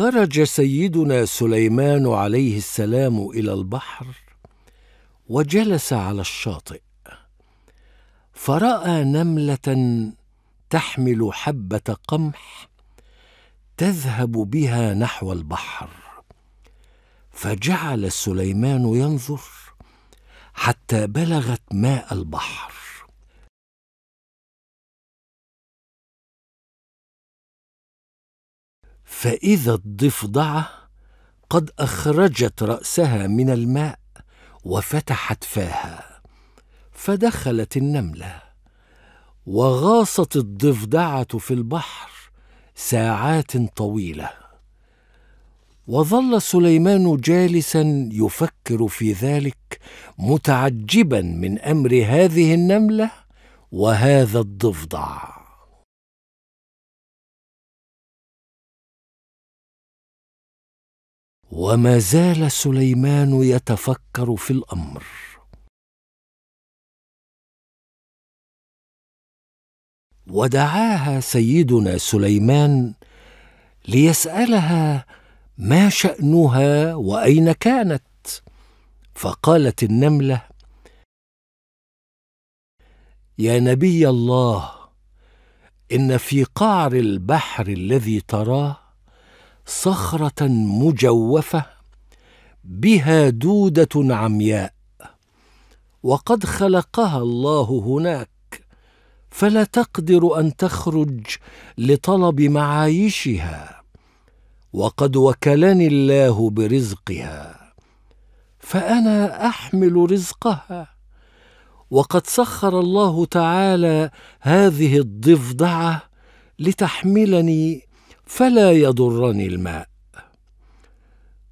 خرج سيدنا سليمان عليه السلام الى البحر وجلس على الشاطئ فراى نمله تحمل حبه قمح تذهب بها نحو البحر فجعل سليمان ينظر حتى بلغت ماء البحر فإذا الضفدعة قد أخرجت رأسها من الماء وفتحت فاها فدخلت النملة وغاصت الضفدعة في البحر ساعات طويلة وظل سليمان جالسا يفكر في ذلك متعجبا من أمر هذه النملة وهذا الضفدع وما زال سليمان يتفكر في الامر ودعاها سيدنا سليمان ليسالها ما شانها واين كانت فقالت النمله يا نبي الله ان في قعر البحر الذي تراه صخره مجوفه بها دوده عمياء وقد خلقها الله هناك فلا تقدر ان تخرج لطلب معايشها وقد وكلني الله برزقها فانا احمل رزقها وقد سخر الله تعالى هذه الضفدعه لتحملني فلا يضرني الماء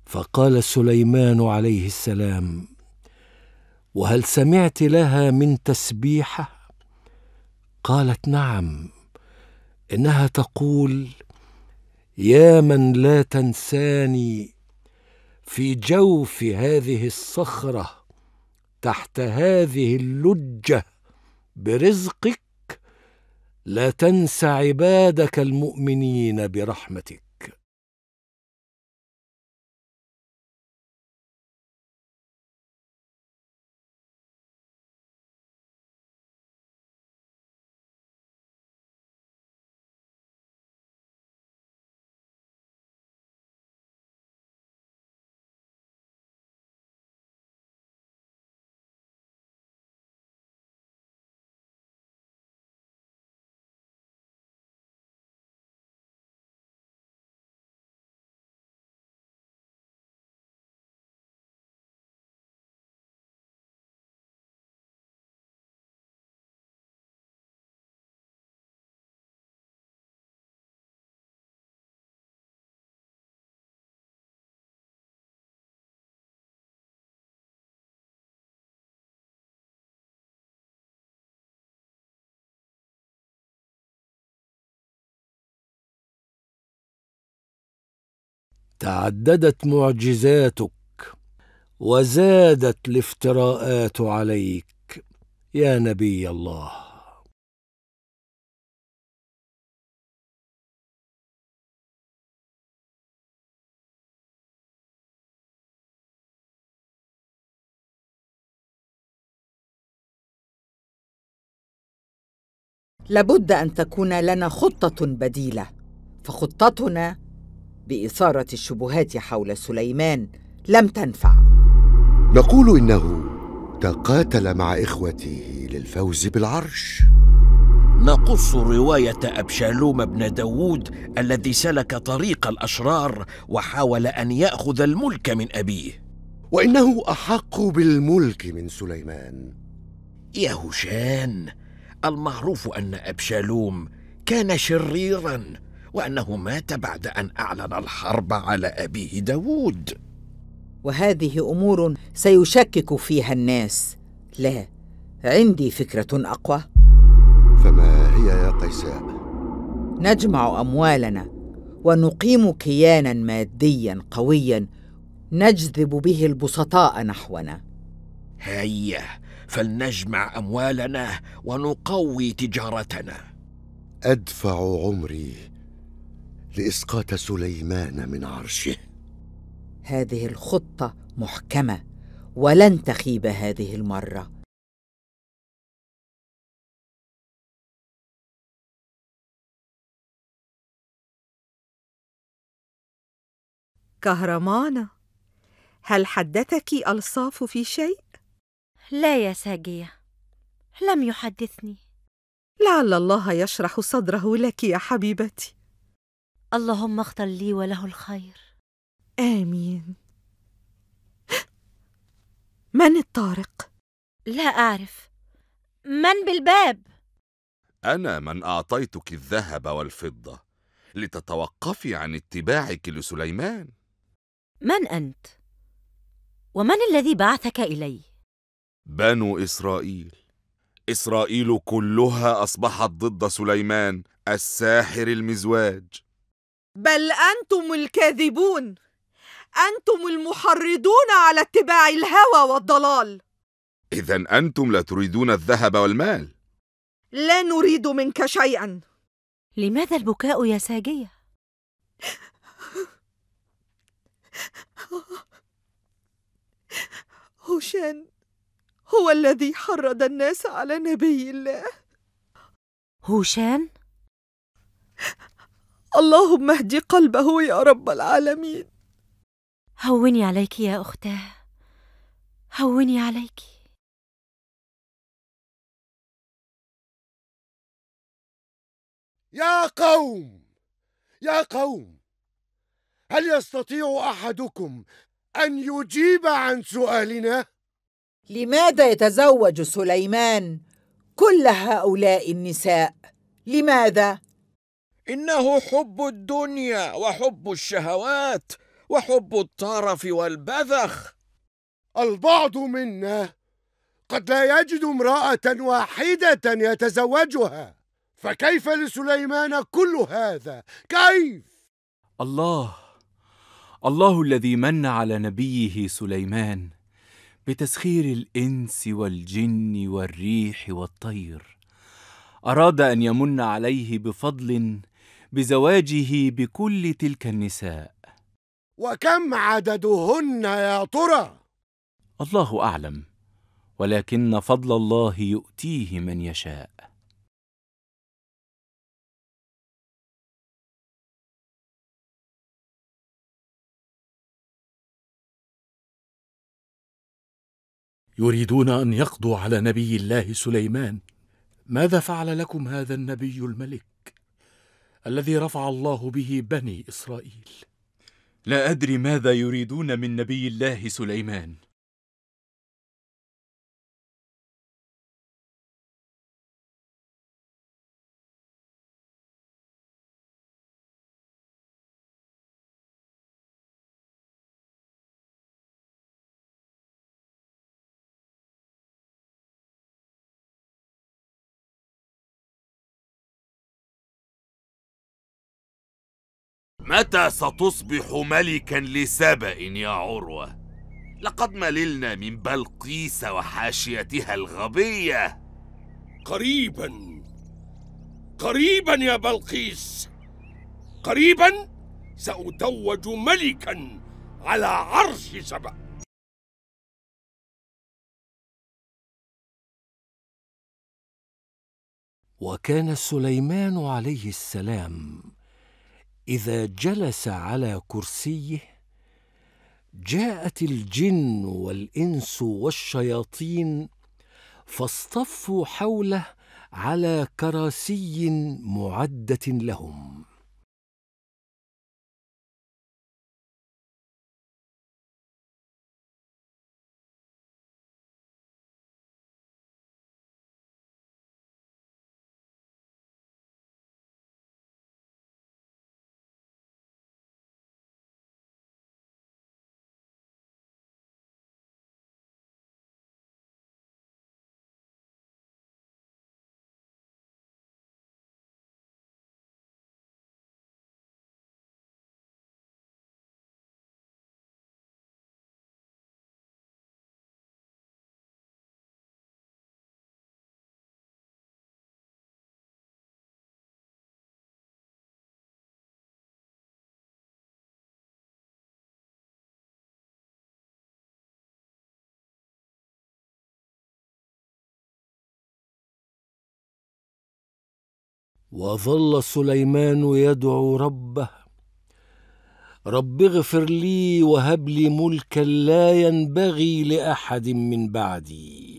فقال سليمان عليه السلام وهل سمعت لها من تسبيحه قالت نعم انها تقول يا من لا تنساني في جوف هذه الصخره تحت هذه اللجه برزقك لا تنس عبادك المؤمنين برحمتك تعددت معجزاتك وزادت الافتراءات عليك يا نبي الله لابد ان تكون لنا خطه بديله فخطتنا باثاره الشبهات حول سليمان لم تنفع نقول انه تقاتل مع اخوته للفوز بالعرش نقص رواية أبشالوم بن داود الذي سلك طريق الأشرار وحاول أن يأخذ الملك من أبيه وإنه أحق بالملك من سليمان يا هشان المعروف أن أبشالوم كان شريراً وأنه مات بعد أن أعلن الحرب على أبيه داوود وهذه أمور سيشكك فيها الناس لا عندي فكرة أقوى فما هي يا قيسان؟ نجمع أموالنا ونقيم كيانا ماديا قويا نجذب به البسطاء نحونا هيا فلنجمع أموالنا ونقوي تجارتنا أدفع عمري لاسقاط سليمان من عرشه هذه الخطه محكمه ولن تخيب هذه المره كهرمانة هل حدثك ألصاف في شيء؟ لا يا ساجية لم يحدثني لعل الله يشرح صدره لك يا حبيبتي اللهم اختر لي وله الخير آمين من الطارق؟ لا أعرف من بالباب؟ أنا من أعطيتك الذهب والفضة لتتوقفي عن اتباعك لسليمان من أنت؟ ومن الذي بعثك إلي؟ بنو إسرائيل إسرائيل كلها أصبحت ضد سليمان الساحر المزواج بل انتم الكاذبون انتم المحرضون على اتباع الهوى والضلال اذا انتم لا تريدون الذهب والمال لا نريد منك شيئا لماذا البكاء يا ساجيه هوشان هو الذي حرض الناس على نبي الله هوشان اللهم اهدي قلبه يا رب العالمين هوني عليك يا أختاه هوني عليك يا قوم يا قوم هل يستطيع أحدكم أن يجيب عن سؤالنا؟ لماذا يتزوج سليمان كل هؤلاء النساء؟ لماذا؟ انه حب الدنيا وحب الشهوات وحب الترف والبذخ البعض منا قد لا يجد امراه واحده يتزوجها فكيف لسليمان كل هذا كيف الله الله الذي من على نبيه سليمان بتسخير الانس والجن والريح والطير اراد ان يمن عليه بفضل بزواجه بكل تلك النساء وكم عددهن يا ترى الله اعلم ولكن فضل الله يؤتيه من يشاء يريدون ان يقضوا على نبي الله سليمان ماذا فعل لكم هذا النبي الملك الذي رفع الله به بني اسرائيل لا ادري ماذا يريدون من نبي الله سليمان متى ستصبح ملكا لسبأ يا عروة؟ لقد مللنا من بلقيس وحاشيتها الغبية قريبا قريبا يا بلقيس قريبا سأتوج ملكا على عرش سبأ وكان سليمان عليه السلام اذا جلس على كرسيه جاءت الجن والانس والشياطين فاصطفوا حوله على كراسي معده لهم وظل سليمان يدعو ربه رب اغفر لي وهب لي ملكا لا ينبغي لاحد من بعدي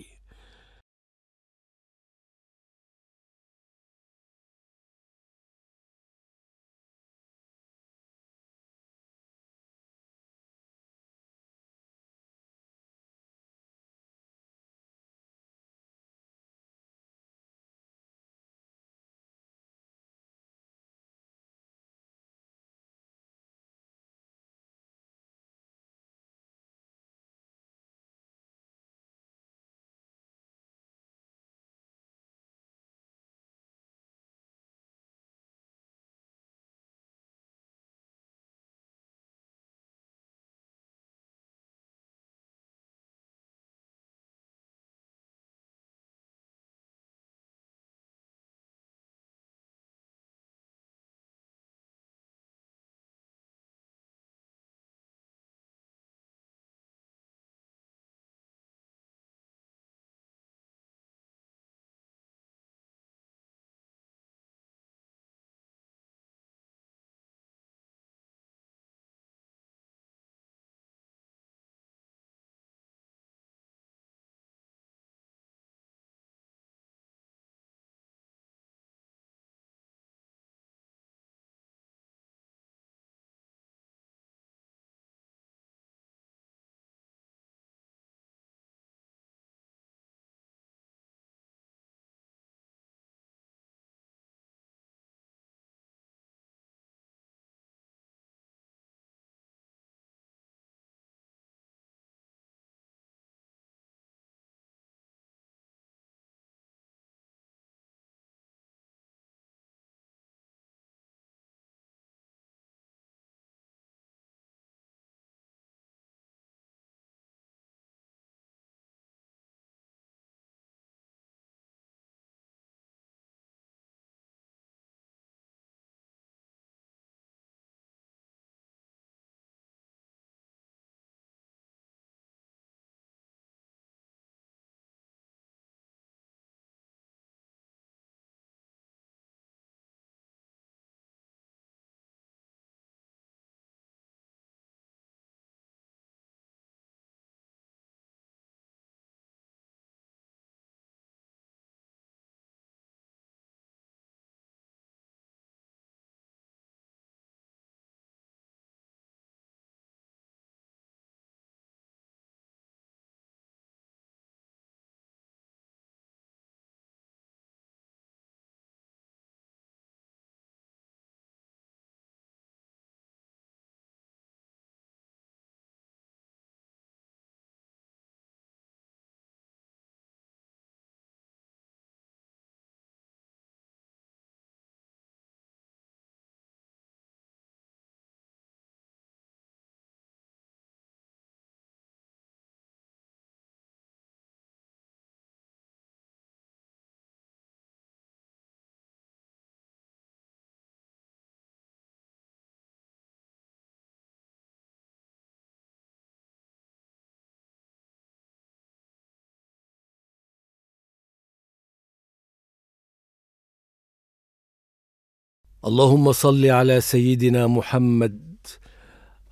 اللهم صل على سيدنا محمد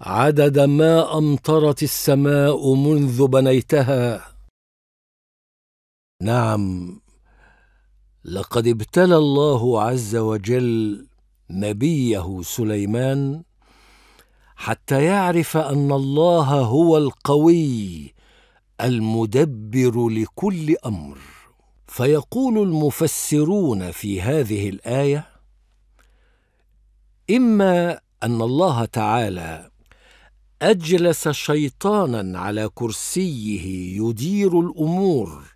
عدد ما امطرت السماء منذ بنيتها نعم لقد ابتلى الله عز وجل نبيه سليمان حتى يعرف ان الله هو القوي المدبر لكل امر فيقول المفسرون في هذه الايه اما ان الله تعالى اجلس شيطانا على كرسيه يدير الامور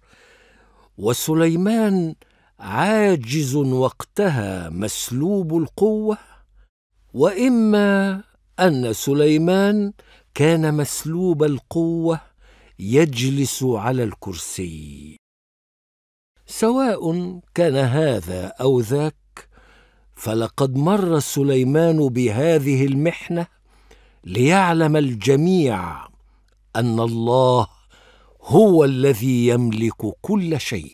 وسليمان عاجز وقتها مسلوب القوه واما ان سليمان كان مسلوب القوه يجلس على الكرسي سواء كان هذا او ذاك فلقد مر سليمان بهذه المحنه ليعلم الجميع ان الله هو الذي يملك كل شيء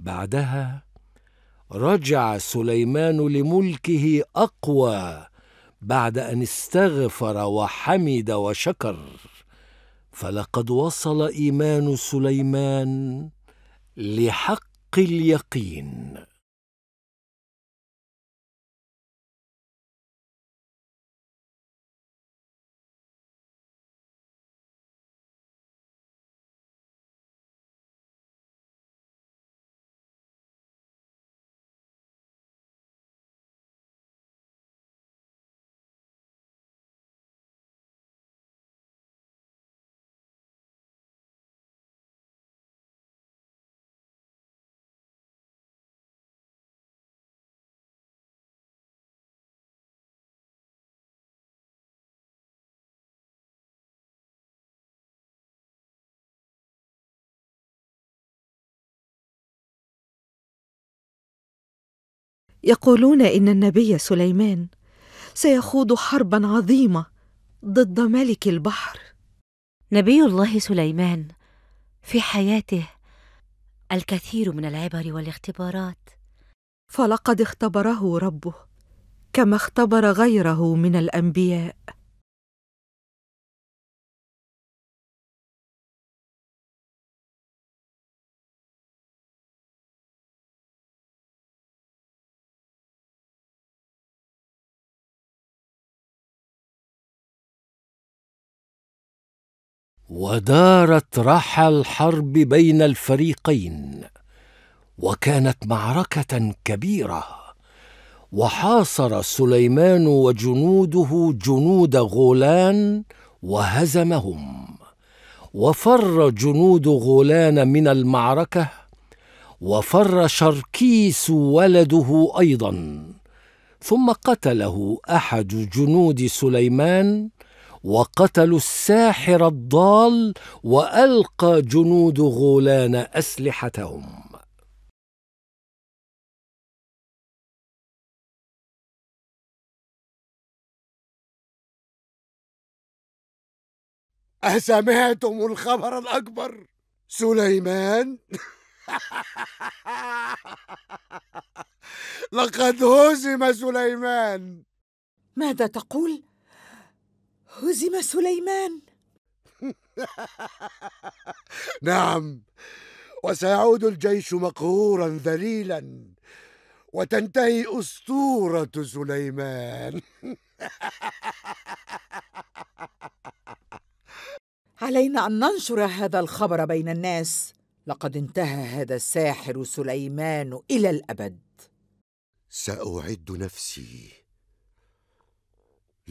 بعدها رجع سليمان لملكه اقوى بعد ان استغفر وحمد وشكر فلقد وصل ايمان سليمان لحق اليقين يقولون ان النبي سليمان سيخوض حربا عظيمه ضد ملك البحر نبي الله سليمان في حياته الكثير من العبر والاختبارات فلقد اختبره ربه كما اختبر غيره من الانبياء ودارت رحى الحرب بين الفريقين وكانت معركه كبيره وحاصر سليمان وجنوده جنود غولان وهزمهم وفر جنود غولان من المعركه وفر شركيس ولده ايضا ثم قتله احد جنود سليمان وقتلوا الساحر الضال والقى جنود غولان اسلحتهم أسمعتم الخبر الأكبر سليمان لقد هزم سليمان ماذا تقول؟ هزم سليمان نعم وسيعود الجيش مقهورا ذليلا وتنتهي اسطوره سليمان علينا ان ننشر هذا الخبر بين الناس لقد انتهى هذا الساحر سليمان الى الابد ساعد نفسي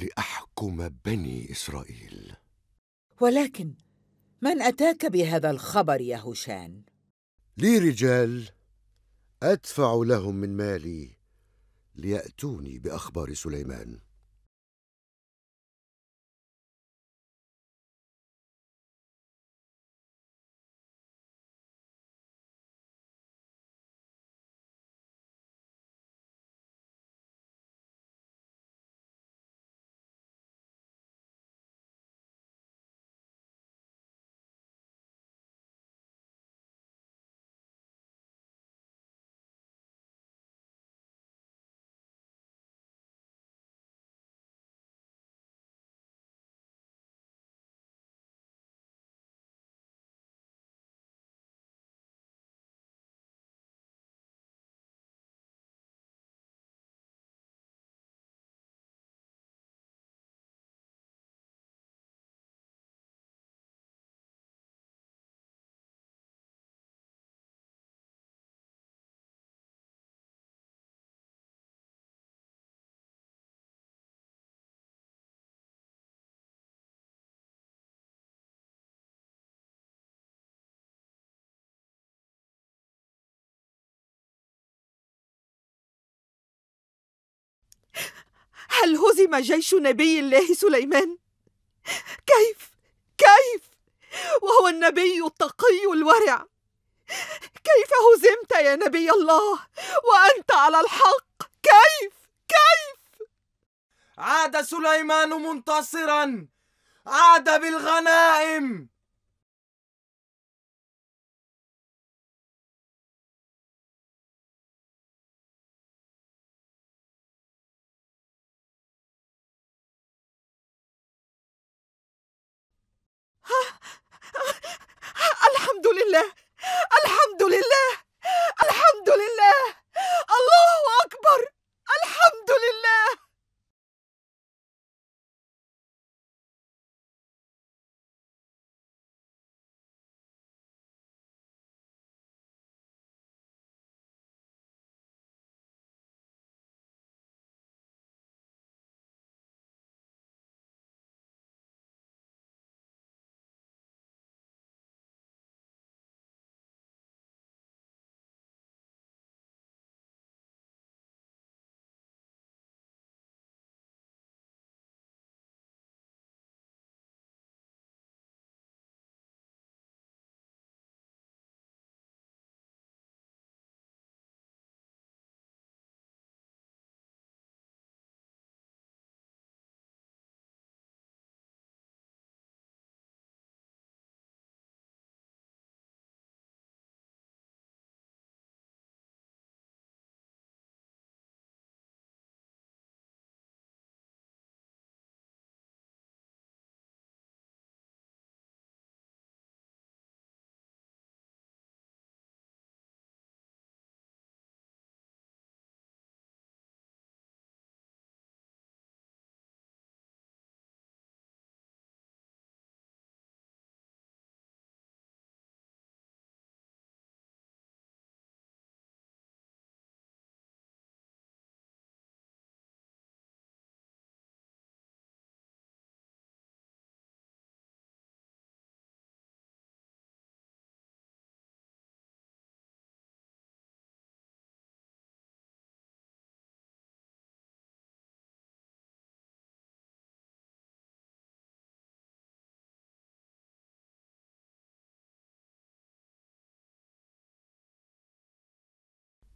لأحكم بني إسرائيل ولكن من أتاك بهذا الخبر يا هشان؟ لي رجال أدفع لهم من مالي ليأتوني بأخبار سليمان هل هزم جيش نبي الله سليمان كيف كيف وهو النبي التقي الورع كيف هزمت يا نبي الله وانت على الحق كيف كيف عاد سليمان منتصرا عاد بالغنائم الحمد لله الحمد لله الحمد لله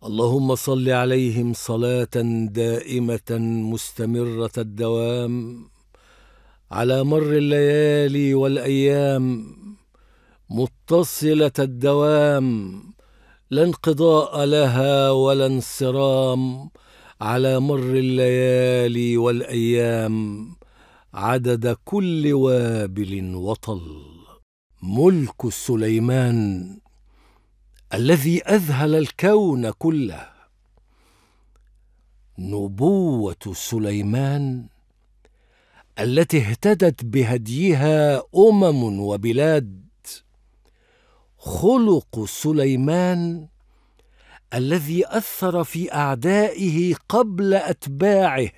اللهم صل عليهم صلاه دائمه مستمره الدوام على مر الليالي والايام متصله الدوام لا انقضاء لها ولا انصرام على مر الليالي والايام عدد كل وابل وطل ملك سليمان الذي اذهل الكون كله نبوه سليمان التي اهتدت بهديها امم وبلاد خلق سليمان الذي اثر في اعدائه قبل اتباعه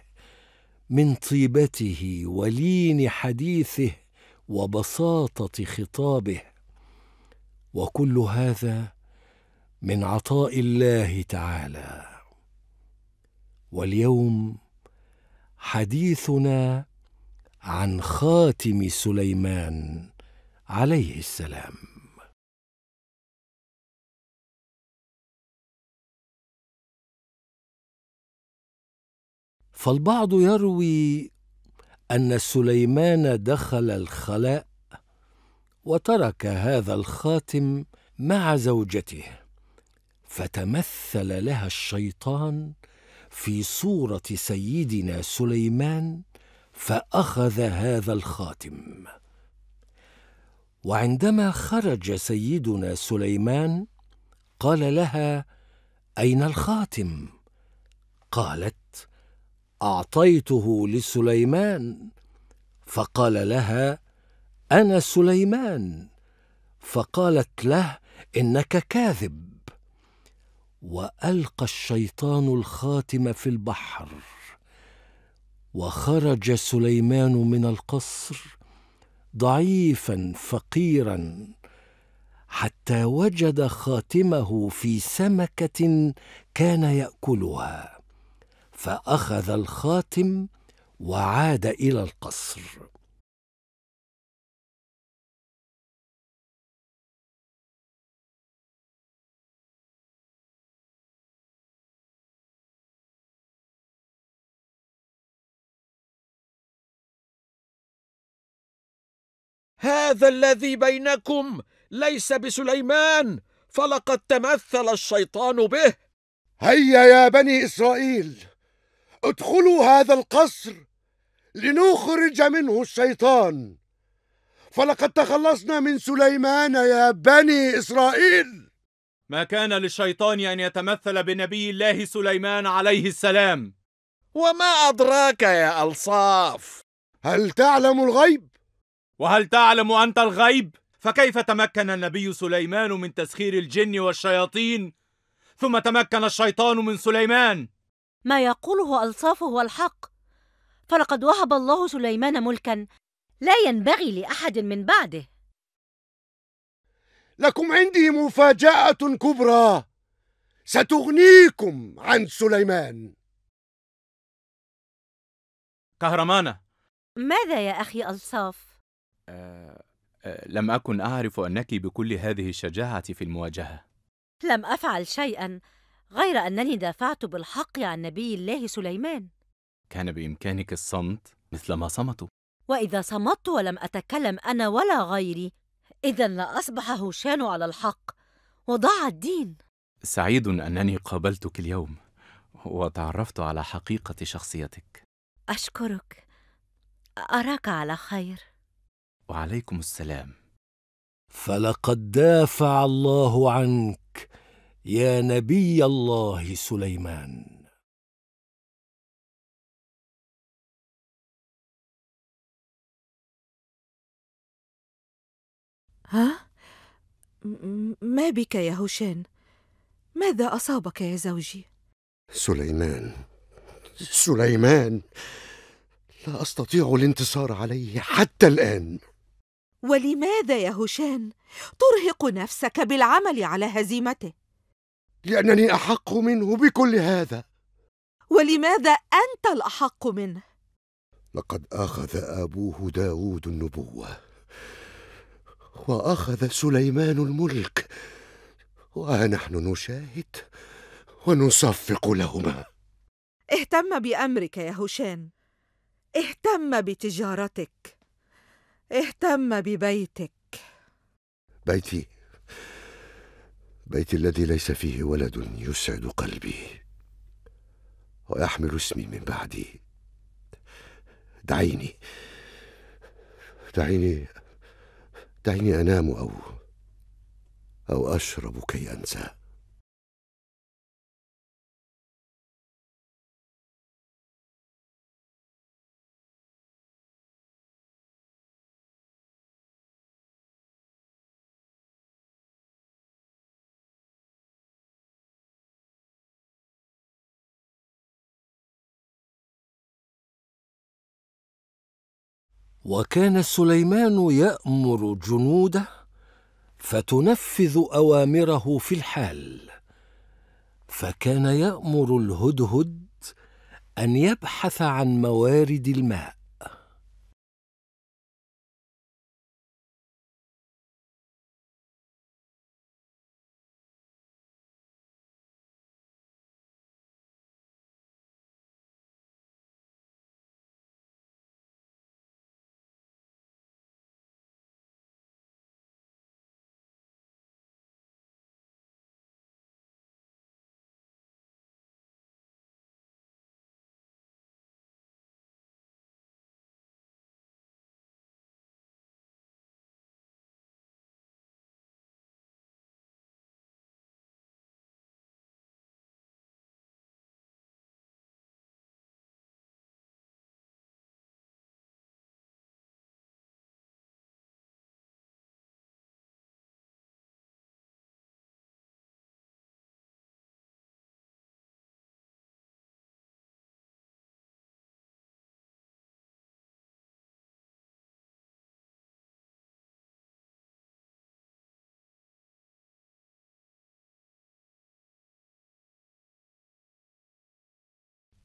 من طيبته ولين حديثه وبساطه خطابه وكل هذا من عطاء الله تعالى واليوم حديثنا عن خاتم سليمان عليه السلام فالبعض يروي ان سليمان دخل الخلاء وترك هذا الخاتم مع زوجته فتمثل لها الشيطان في صوره سيدنا سليمان فاخذ هذا الخاتم وعندما خرج سيدنا سليمان قال لها اين الخاتم قالت اعطيته لسليمان فقال لها انا سليمان فقالت له انك كاذب والقى الشيطان الخاتم في البحر وخرج سليمان من القصر ضعيفا فقيرا حتى وجد خاتمه في سمكه كان ياكلها فاخذ الخاتم وعاد الى القصر هذا الذي بينكم ليس بسليمان فلقد تمثل الشيطان به هيا يا بني اسرائيل ادخلوا هذا القصر لنخرج منه الشيطان فلقد تخلصنا من سليمان يا بني اسرائيل ما كان للشيطان ان يتمثل بنبي الله سليمان عليه السلام وما ادراك يا الصاف هل تعلم الغيب وهل تعلم أنت الغيب؟ فكيف تمكن النبي سليمان من تسخير الجن والشياطين ثم تمكن الشيطان من سليمان ما يقوله الصاف هو الحق فلقد وهب الله سليمان ملكا لا ينبغي لاحد من بعده لكم عندي مفاجاه كبرى ستغنيكم عن سليمان كهرمانه ماذا يا اخي الصاف آه، آه، لم أكن أعرف أنك بكل هذه الشجاعة في المواجهة لم أفعل شيئا غير أنني دافعت بالحق عن نبي الله سليمان كان بإمكانك الصمت مثل ما صمتوا وإذا صمت ولم أتكلم أنا ولا غيري إذا لا أصبح هوشان على الحق وضاع الدين سعيد أنني قابلتك اليوم وتعرفت على حقيقة شخصيتك أشكرك أراك على خير وعليكم السلام فلقد دافع الله عنك يا نبي الله سليمان ها ما بك يا هشام ماذا اصابك يا زوجي سليمان سليمان لا استطيع الانتصار عليه حتى الان ولماذا يا هشام ترهق نفسك بالعمل على هزيمته لانني احق منه بكل هذا ولماذا انت الاحق منه لقد اخذ ابوه داود النبوه واخذ سليمان الملك وها نحن نشاهد ونصفق لهما اهتم بامرك يا هشام اهتم بتجارتك اهتم ببيتك بيتي بيتي الذي ليس فيه ولد يسعد قلبي ويحمل اسمي من بعدي دعيني دعيني دعيني انام او او اشرب كي انسى وكان سليمان يامر جنوده فتنفذ اوامره في الحال فكان يامر الهدهد ان يبحث عن موارد الماء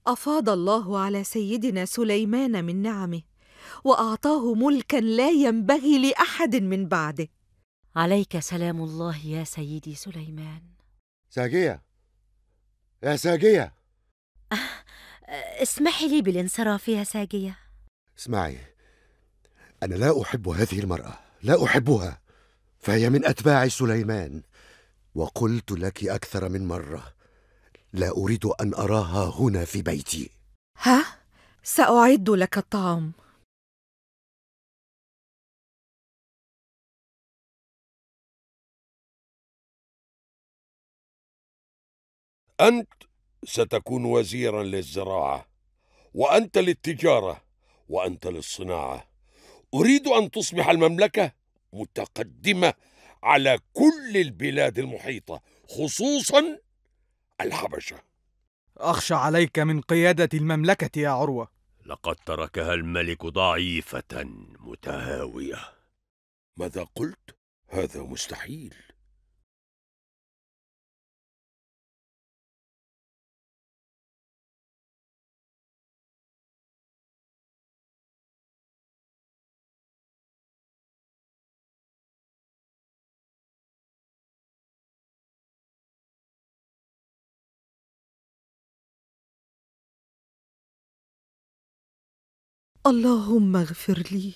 افاض الله على سيدنا سليمان من نعمه واعطاه ملكا لا ينبغي لاحد من بعده عليك سلام الله يا سيدي سليمان ساجيه يا ساجيه أه، اسمحي لي بالانصراف يا ساجيه اسمعي انا لا احب هذه المراه لا احبها فهي من اتباع سليمان وقلت لك اكثر من مره لا أريد أن أراها هنا في بيتي ها؟ سأعد لك الطعام أنت ستكون وزيرا للزراعة وأنت للتجارة وأنت للصناعة أريد أن تصبح المملكة متقدمة على كل البلاد المحيطة خصوصاً الحبشة أخشى عليك من قيادة المملكة يا عروة لقد تركها الملك ضعيفة متهاوية ماذا قلت؟ هذا مستحيل اللهم اغفر لي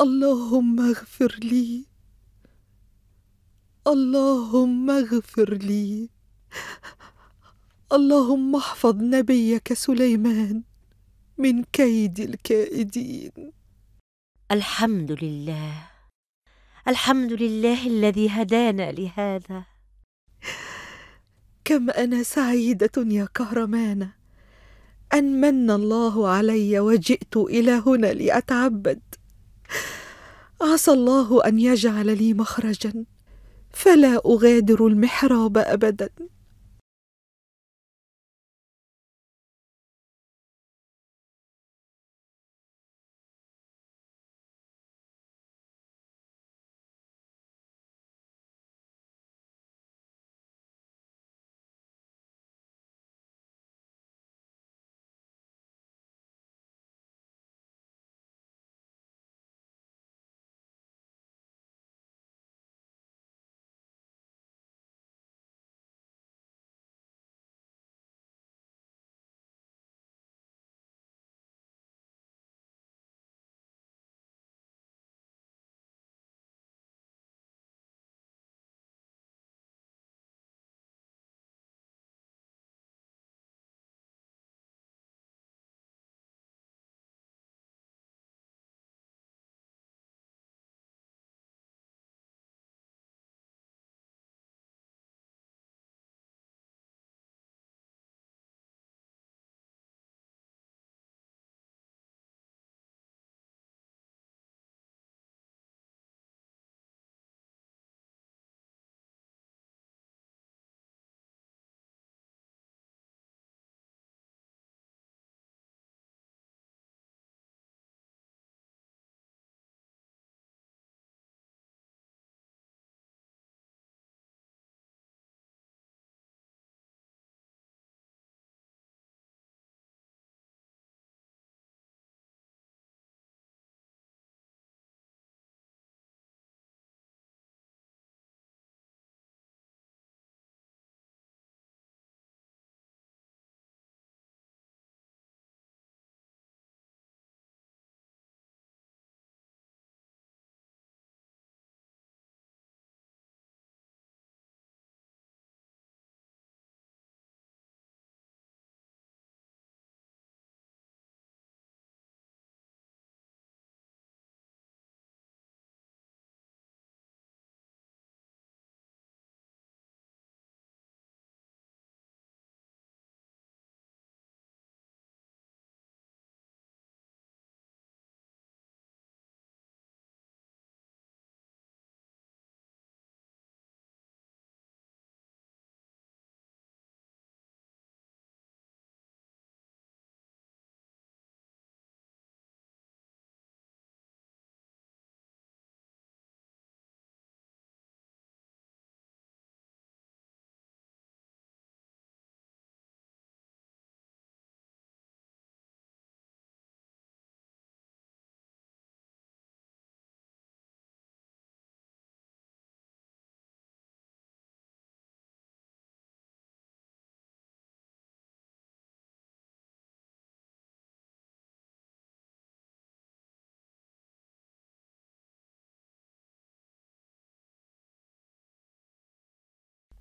اللهم اغفر لي اللهم اغفر لي اللهم احفظ نبيك سليمان من كيد الكائدين الحمد لله الحمد لله الذي هدانا لهذا كم انا سعيده يا كهرمانه أن من الله علي وجئت إلى هنا لأتعبد عسى الله أن يجعل لي مخرجا فلا أغادر المحراب أبدا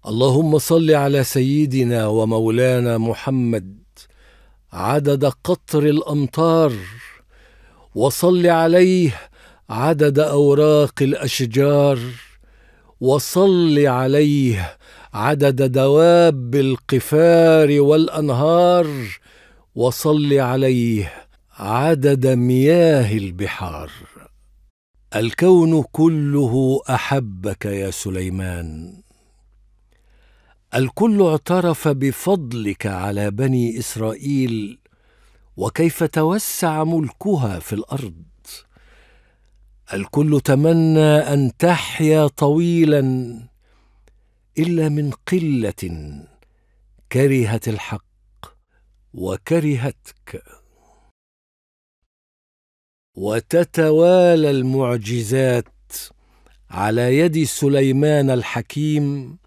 اللهم صل على سيدنا ومولانا محمد عدد قطر الامطار وصل عليه عدد اوراق الاشجار وصل عليه عدد دواب القفار والانهار وصل عليه عدد مياه البحار الكون كله احبك يا سليمان الكل اعترف بفضلك على بني اسرائيل وكيف توسع ملكها في الارض الكل تمنى ان تحيا طويلا الا من قله كرهت الحق وكرهتك وتتوالى المعجزات على يد سليمان الحكيم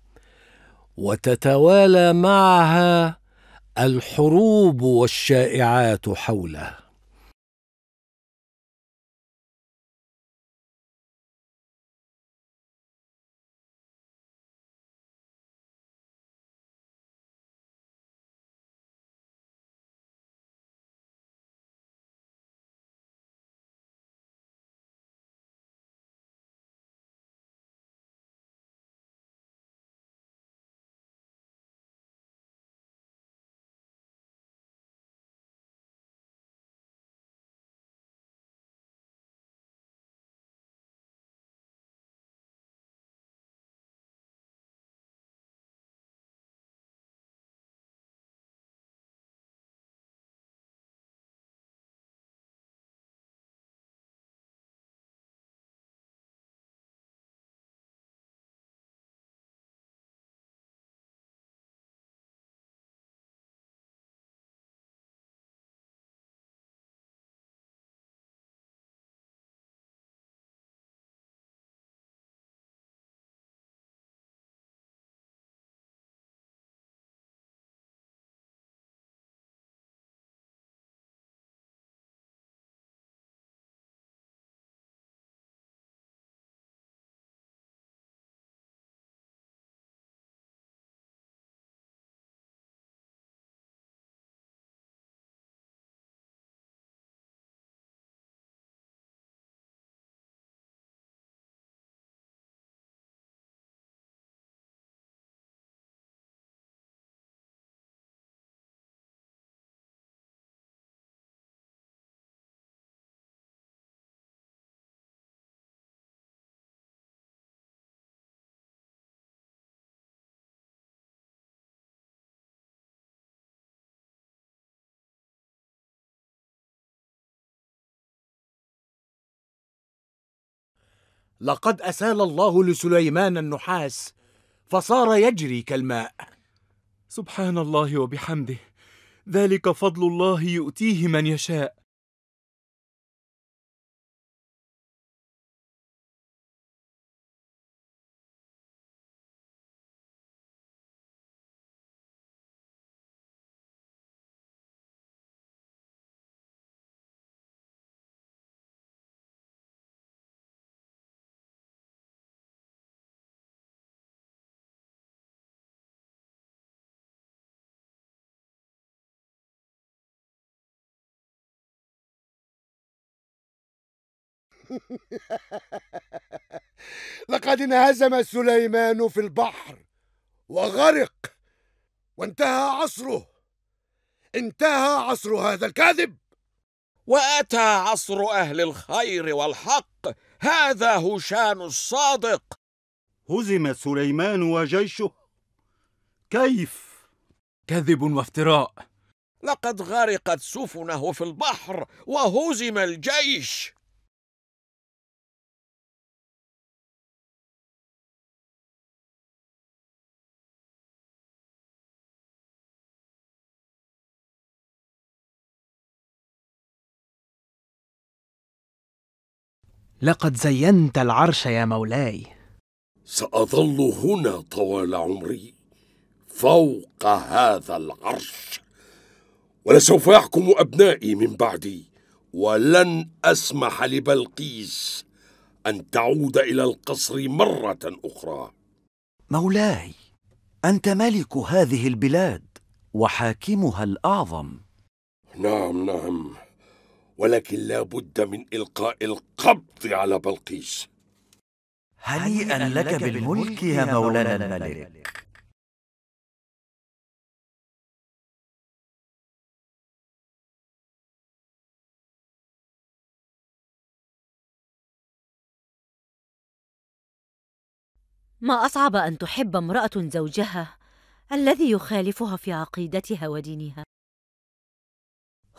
وتتوالى معها الحروب والشائعات حوله لقد أسال الله لسليمان النحاس فصار يجري كالماء سبحان الله وبحمده ذلك فضل الله يؤتيه من يشاء لقد انهزم سليمان في البحر وغرق وانتهى عصره انتهى عصر هذا الكاذب واتى عصر اهل الخير والحق هذا هشام الصادق هزم سليمان وجيشه كيف كذب وافتراء لقد غرقت سفنه في البحر وهزم الجيش لقد زينت العرش يا مولاي ساظل هنا طوال عمري فوق هذا العرش ولسوف يحكم ابنائي من بعدي ولن اسمح لبلقيس ان تعود الى القصر مره اخرى مولاي انت ملك هذه البلاد وحاكمها الاعظم نعم نعم ولكن لا بد من إلقاء القبض على بلقيس هنيئا لك بالملك يا مولانا الملك ما أصعب أن تحب امرأة زوجها الذي يخالفها في عقيدتها ودينها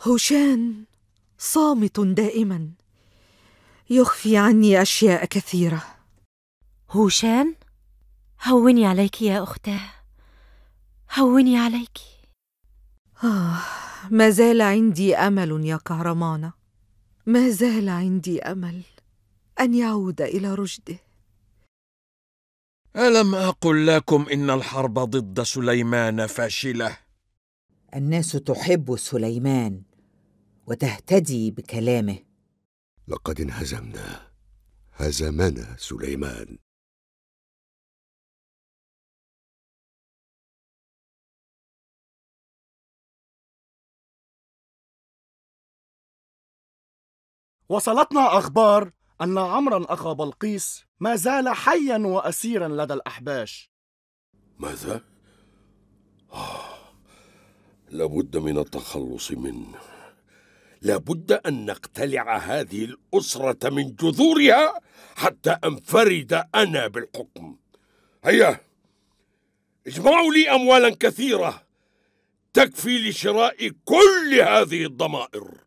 هوشان صامت دائما يخفي عني اشياء كثيره هوشان هوني عليك يا اختاه هوني عليك آه ما زال عندي امل يا كهرمانه ما زال عندي امل ان يعود الى رشده الم اقل لكم ان الحرب ضد سليمان فاشله الناس تحب سليمان وتهتدي بكلامه لقد انهزمنا هزمنا سليمان وصلتنا أخبار أن عمرا أخا بلقيس ما زال حيا وأسيرا لدى الأحباش ماذا؟ آه، لابد من التخلص منه لابد أن نقتلع هذه الأسرة من جذورها حتى أنفرد أنا بالحكم هيا اجمعوا لي أموالا كثيرة تكفي لشراء كل هذه الضمائر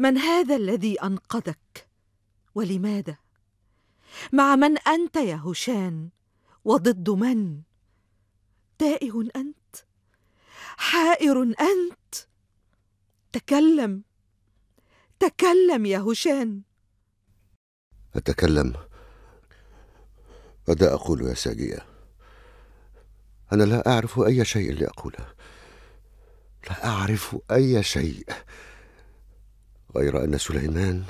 من هذا الذي انقذك ولماذا مع من انت يا هشان وضد من تائه انت حائر انت تكلم تكلم يا هشان اتكلم ماذا اقول يا ساجيه انا لا اعرف اي شيء لاقوله لا اعرف اي شيء غير ان سليمان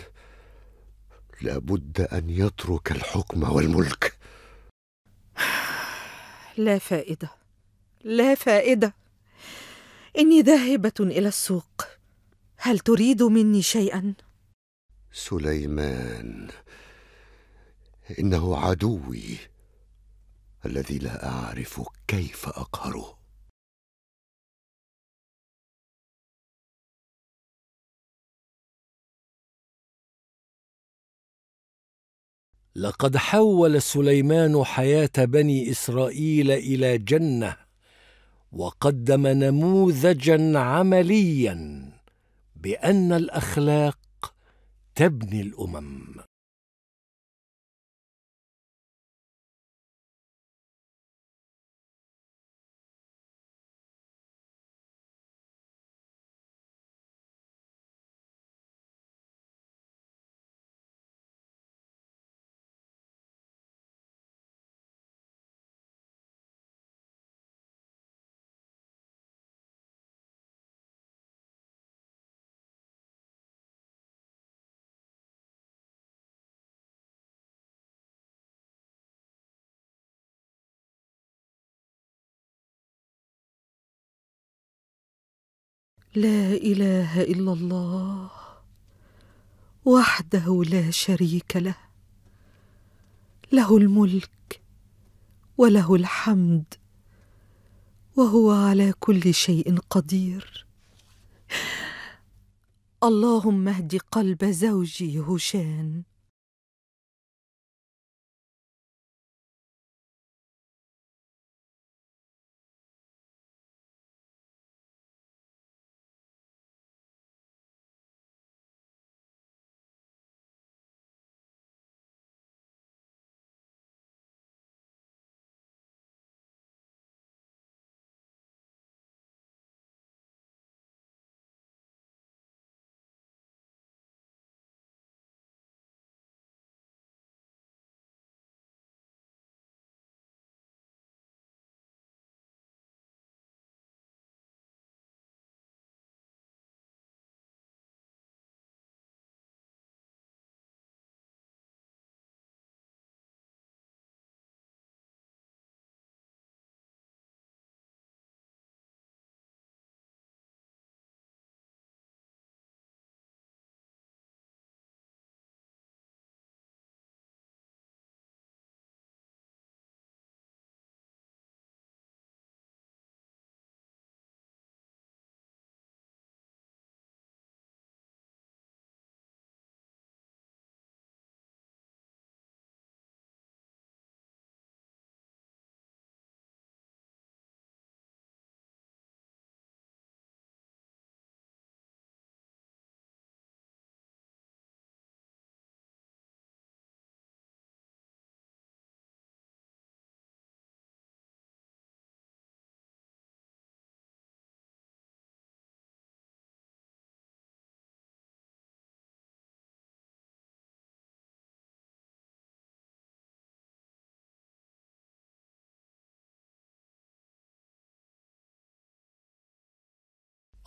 لابد ان يترك الحكم والملك لا فائده لا فائده اني ذاهبه الى السوق هل تريد مني شيئا سليمان انه عدوي الذي لا اعرف كيف اقهره لقد حول سليمان حياه بني اسرائيل الى جنه وقدم نموذجا عمليا بان الاخلاق تبني الامم لا اله الا الله وحده لا شريك له له الملك وله الحمد وهو على كل شيء قدير اللهم اهد قلب زوجي هشام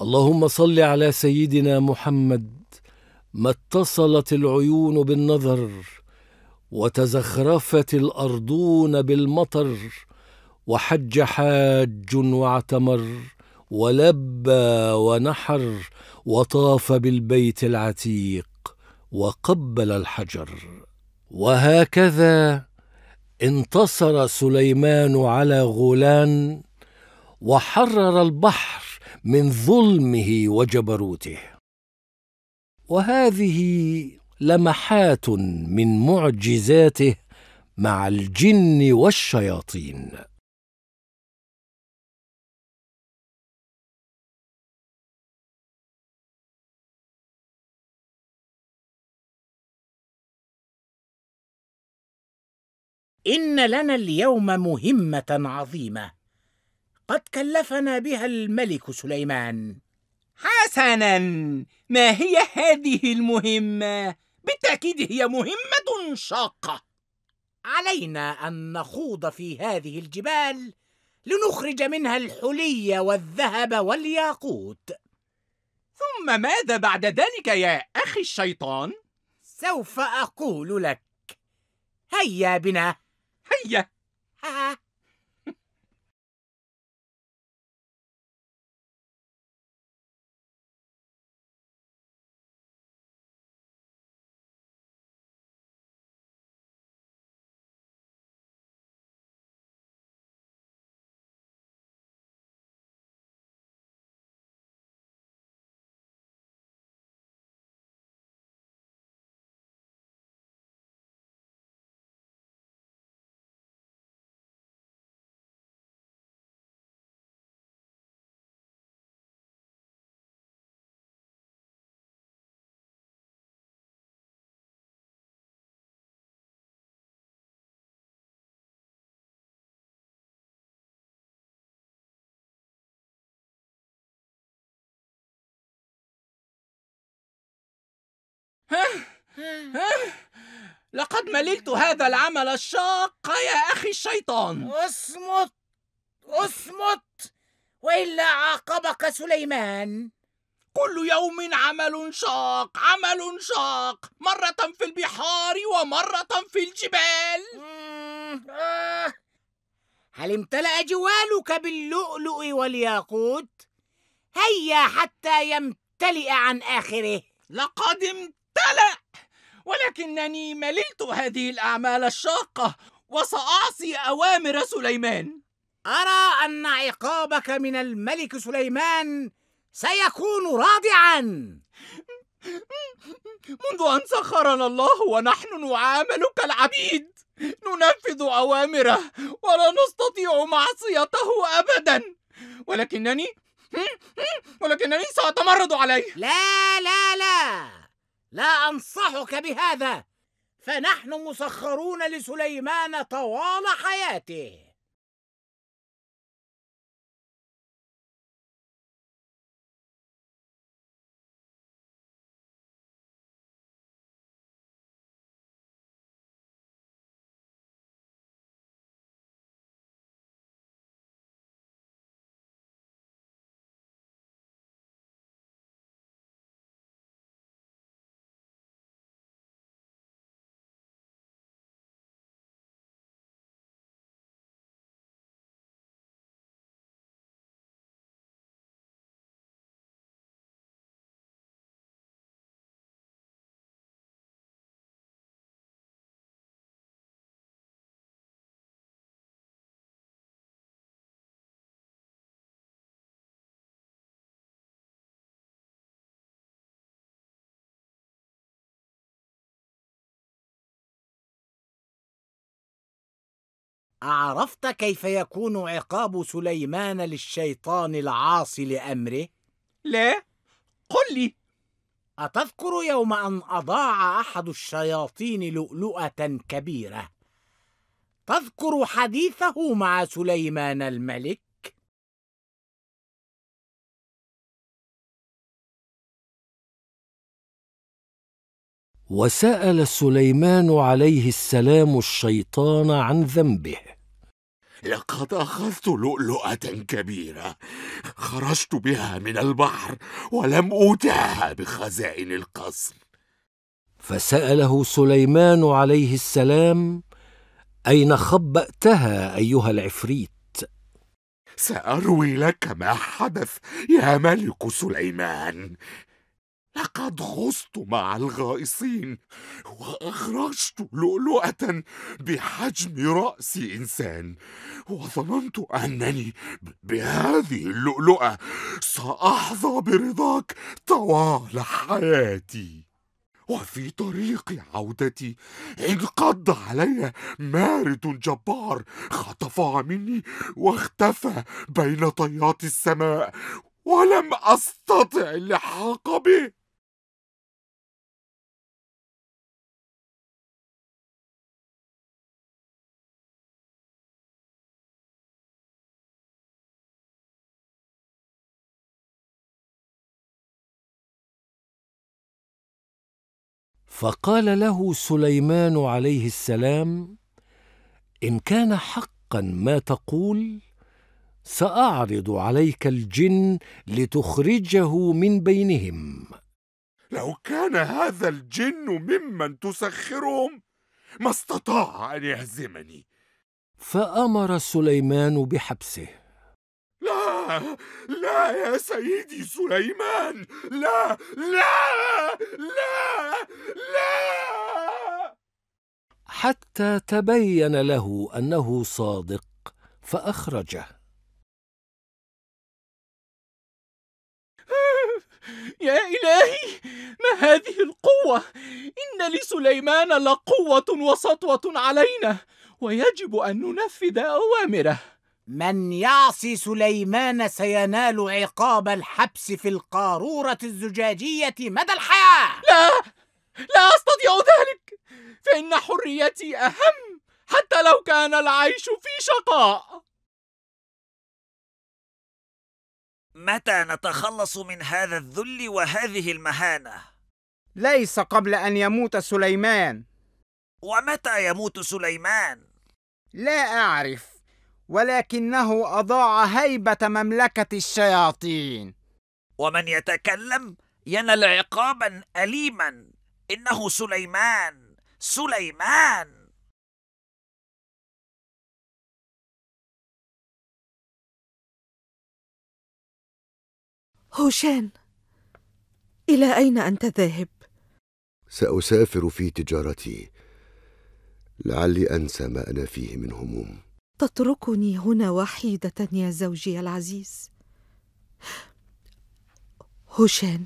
اللهم صل على سيدنا محمد ما اتصلت العيون بالنظر وتزخرفت الارضون بالمطر وحج حاج واعتمر ولبى ونحر وطاف بالبيت العتيق وقبل الحجر وهكذا انتصر سليمان على غولان وحرر البحر من ظلمه وجبروته وهذه لمحات من معجزاته مع الجن والشياطين ان لنا اليوم مهمه عظيمه قد كلفنا بها الملك سليمان حسنا ما هي هذه المهمه بالتاكيد هي مهمه شاقه علينا ان نخوض في هذه الجبال لنخرج منها الحلي والذهب والياقوت ثم ماذا بعد ذلك يا اخي الشيطان سوف اقول لك هيا بنا هيا لقد مللت هذا العمل الشاق يا أخي الشيطان اصمت اصمت وإلا عاقبك سليمان كل يوم عمل شاق عمل شاق مرة في البحار ومرة في الجبال آه. هل امتلأ جوالك باللؤلؤ والياقوت؟ هيا حتى يمتلئ عن آخره لقد امتلأ ولكنني مللت هذه الأعمال الشاقة وسأعصي أوامر سليمان أرى أن عقابك من الملك سليمان سيكون رادعا منذ أن سخرنا الله ونحن نعامل كالعبيد ننفذ أوامره ولا نستطيع معصيته أبدا ولكنني ولكنني سأتمرد عليه لا لا لا لا أنصحك بهذا فنحن مسخرون لسليمان طوال حياته أعرفت كيف يكون عقاب سليمان للشيطان العاصي لأمره؟ لا قل لي أتذكر يوم أن أضاع أحد الشياطين لؤلؤة كبيرة تذكر حديثه مع سليمان الملك؟ وسأل سليمان عليه السلام الشيطان عن ذنبه لقد أخذت لؤلؤة كبيرة خرجت بها من البحر ولم أوتاها بخزائن القصر فسأله سليمان عليه السلام أين خبأتها أيها العفريت سأروي لك ما حدث يا ملك سليمان لقد غصت مع الغائصين واخرجت لؤلؤه بحجم راس انسان وظننت انني بهذه اللؤلؤه ساحظى برضاك طوال حياتي وفي طريق عودتي انقض علي مارد جبار خطفها مني واختفى بين طيات السماء ولم استطع اللحاق به فقال له سليمان عليه السلام ان كان حقا ما تقول ساعرض عليك الجن لتخرجه من بينهم لو كان هذا الجن ممن تسخرهم ما استطاع ان يهزمني فامر سليمان بحبسه لا يا سيدي سليمان لا لا لا لا حتى تبين له أنه صادق فأخرجه يا إلهي ما هذه القوة إن لسليمان لقوة وسطوة علينا ويجب أن ننفذ أوامره من يعصي سليمان سينال عقاب الحبس في القارورة الزجاجية مدى الحياة لا لا أستطيع ذلك فإن حريتي أهم حتى لو كان العيش في شقاء متى نتخلص من هذا الذل وهذه المهانة؟ ليس قبل أن يموت سليمان ومتى يموت سليمان؟ لا أعرف ولكنه أضاع هيبة مملكة الشياطين ومن يتكلم ينال عقابا أليما إنه سليمان سليمان هوشان الى اين انت ذاهب ساسافر في تجارتي لعلي انسى ما انا فيه من هموم تتركني هنا وحيدة يا زوجي العزيز هوشان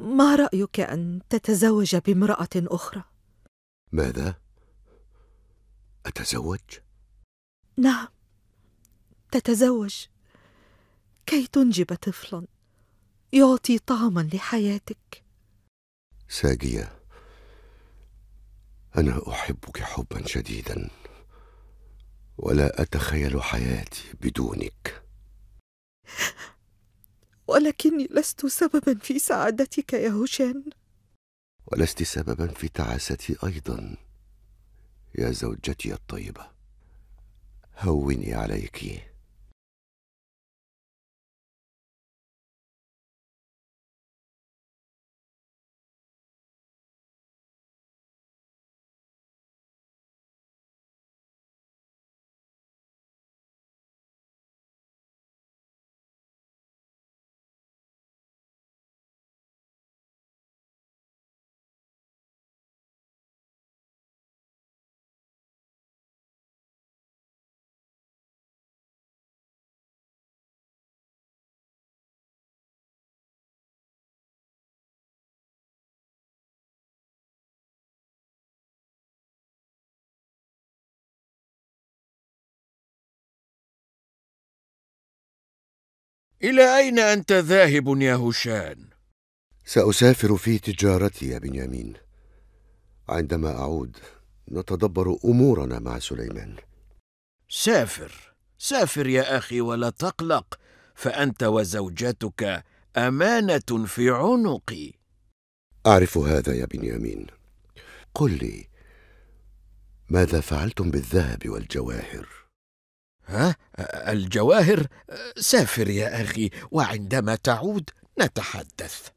ما رأيك أن تتزوج بامرأة أخرى؟ ماذا؟ أتزوج؟ نعم تتزوج كي تنجب طفلا يعطي طعما لحياتك ساجية أنا أحبك حبا شديدا ولا اتخيل حياتي بدونك ولكني لست سببا في سعادتك يا هشام ولست سببا في تعاستي ايضا يا زوجتي الطيبه هوني عليكِ إلى أين أنت ذاهب يا هشان؟ سأسافر في تجارتي يا بنيامين عندما أعود نتدبر أمورنا مع سليمان سافر سافر يا أخي ولا تقلق فأنت وزوجتك أمانة في عنقي أعرف هذا يا بنيامين قل لي ماذا فعلتم بالذهب والجواهر؟ ها الجواهر سافر يا اخي وعندما تعود نتحدث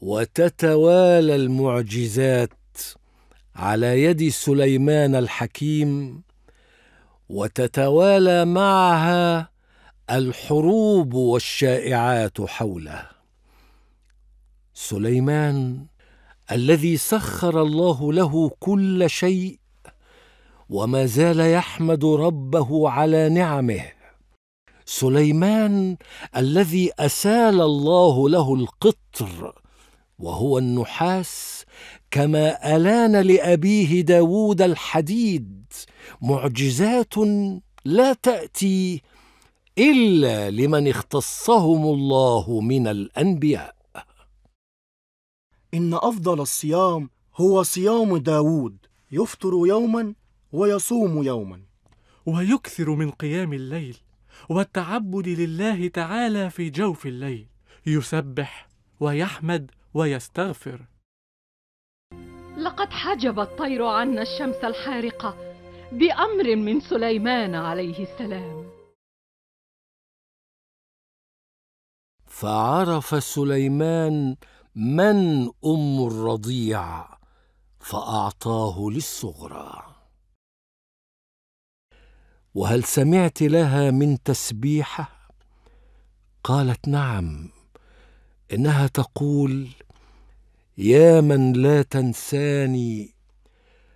وتتوالى المعجزات على يد سليمان الحكيم وتتوالى معها الحروب والشائعات حوله سليمان الذي سخر الله له كل شيء وما زال يحمد ربه على نعمه سليمان الذي اسال الله له القطر وهو النحاس كما ألان لأبيه داود الحديد معجزات لا تأتي إلا لمن اختصهم الله من الأنبياء إن أفضل الصيام هو صيام داود يفطر يوما ويصوم يوما ويكثر من قيام الليل والتعبد لله تعالى في جوف الليل يسبح ويحمد ويستغفر لقد حجب الطير عنا الشمس الحارقة بأمر من سليمان عليه السلام فعرف سليمان من أم الرضيع فأعطاه للصغرى وهل سمعت لها من تسبيحه قالت نعم انها تقول يا من لا تنساني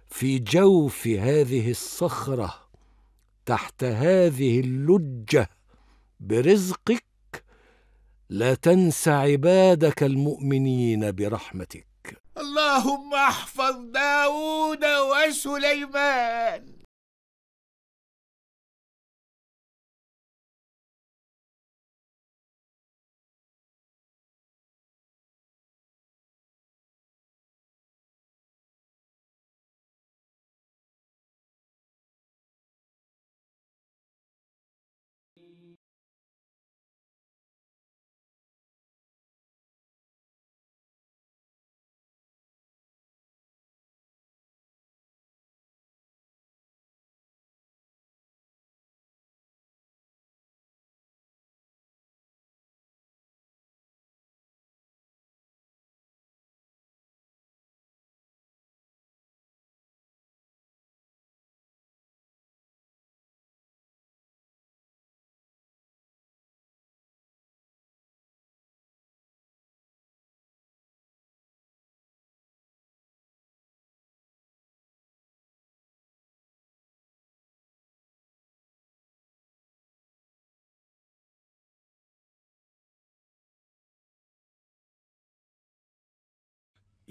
في جوف هذه الصخره تحت هذه اللجه برزقك لا تنس عبادك المؤمنين برحمتك اللهم احفظ داود وسليمان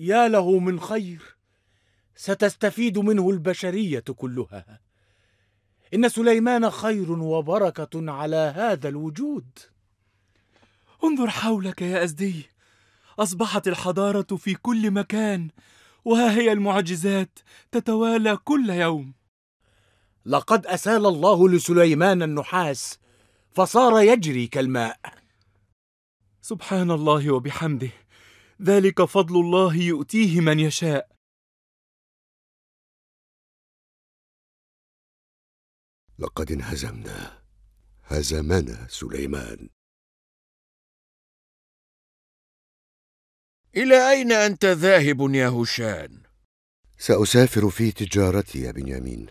يا له من خير ستستفيد منه البشريه كلها ان سليمان خير وبركه على هذا الوجود انظر حولك يا ازدي اصبحت الحضاره في كل مكان وها هي المعجزات تتوالى كل يوم لقد اسال الله لسليمان النحاس فصار يجري كالماء سبحان الله وبحمده ذلك فضل الله يؤتيه من يشاء لقد انهزمنا هزمنا سليمان الى اين انت ذاهب يا هشان؟ ساسافر في تجارتي يا بنيامين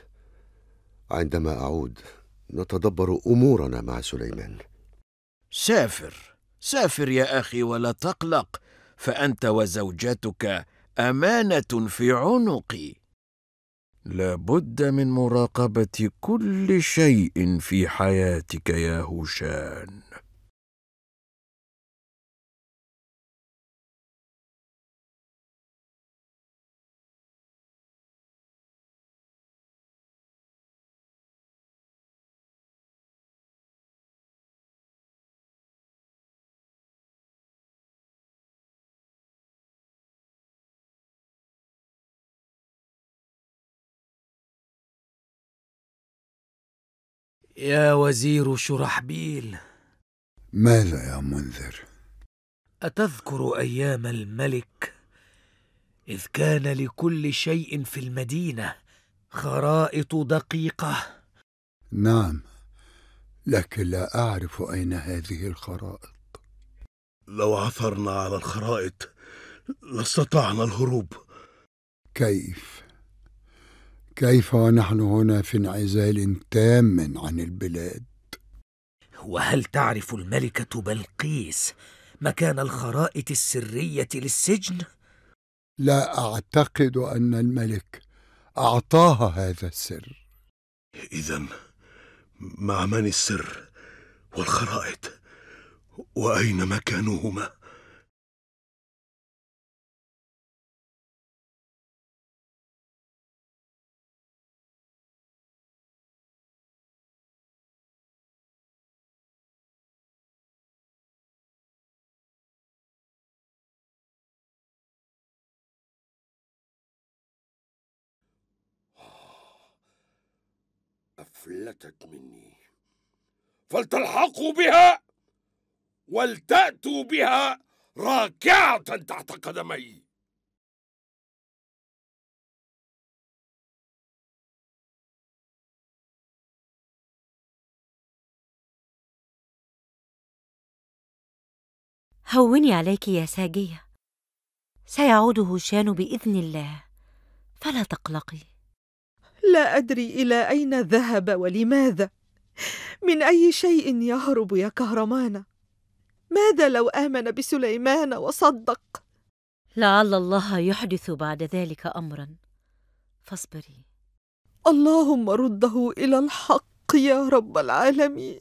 عندما اعود نتدبر امورنا مع سليمان سافر سافر يا اخي ولا تقلق فانت وزوجتك امانه في عنقي لابد من مراقبه كل شيء في حياتك يا هشام يا وزير شرحبيل ماذا يا منذر اتذكر ايام الملك اذ كان لكل شيء في المدينه خرائط دقيقه نعم لكن لا اعرف اين هذه الخرائط لو عثرنا على الخرائط لاستطعنا الهروب كيف كيف ونحن هنا في انعزال تام عن البلاد وهل تعرف الملكه بلقيس مكان الخرائط السريه للسجن لا اعتقد ان الملك اعطاها هذا السر اذا مع من السر والخرائط واين مكانهما فلتت مني فلتلحقوا بها ولتأتوا بها راكعة تحت قدمي هوني عليك يا ساجية سيعود هشام بإذن الله فلا تقلقي لا ادري الى اين ذهب ولماذا من اي شيء يهرب يا كهرمان ماذا لو امن بسليمان وصدق لعل الله يحدث بعد ذلك امرا فاصبري اللهم رده الى الحق يا رب العالمين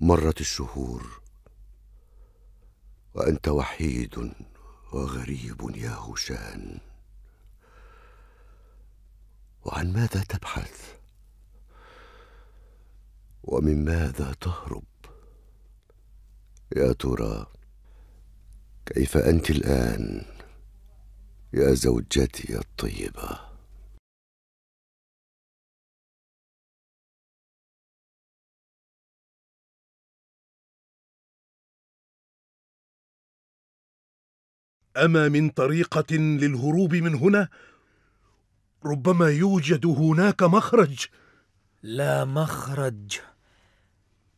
مرت الشهور وانت وحيد وغريب يا هشان وعن ماذا تبحث ومن ماذا تهرب يا ترى كيف انت الان يا زوجتي الطيبه اما من طريقه للهروب من هنا ربما يوجد هناك مخرج لا مخرج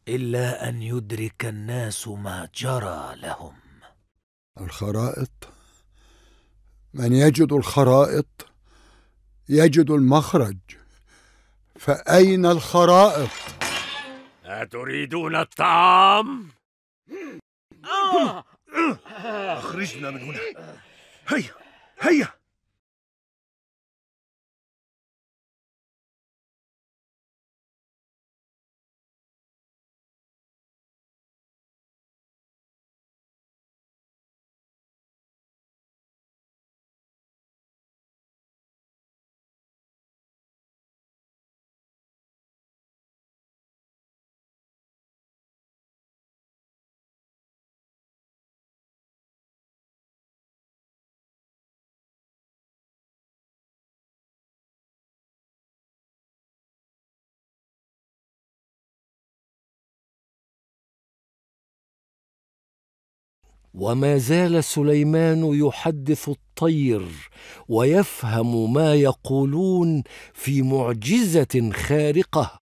الا ان يدرك الناس ما جرى لهم الخرائط من يجد الخرائط يجد المخرج فاين الخرائط اتريدون الطعام آه! أخرجنا من هنا هيا هيا وما زال سليمان يحدث الطير ويفهم ما يقولون في معجزه خارقه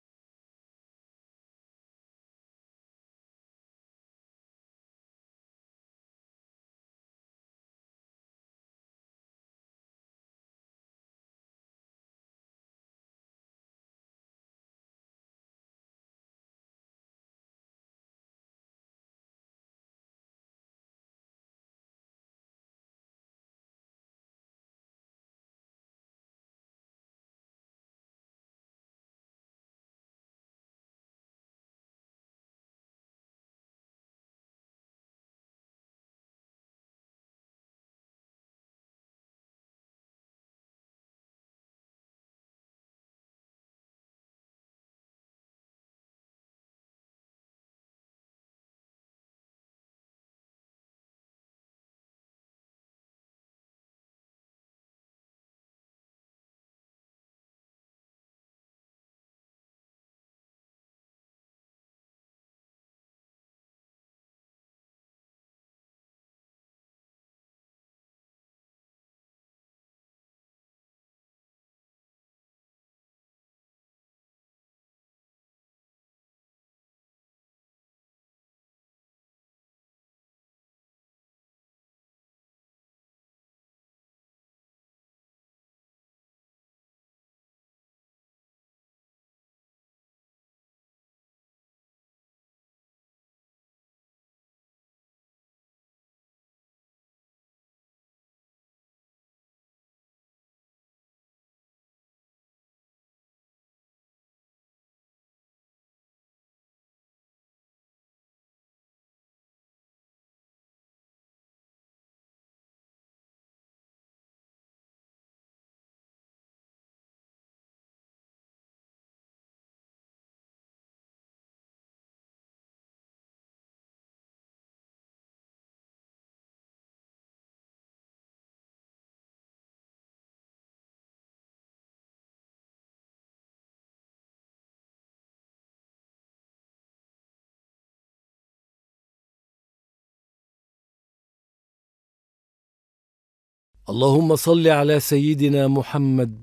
اللهم صل على سيدنا محمد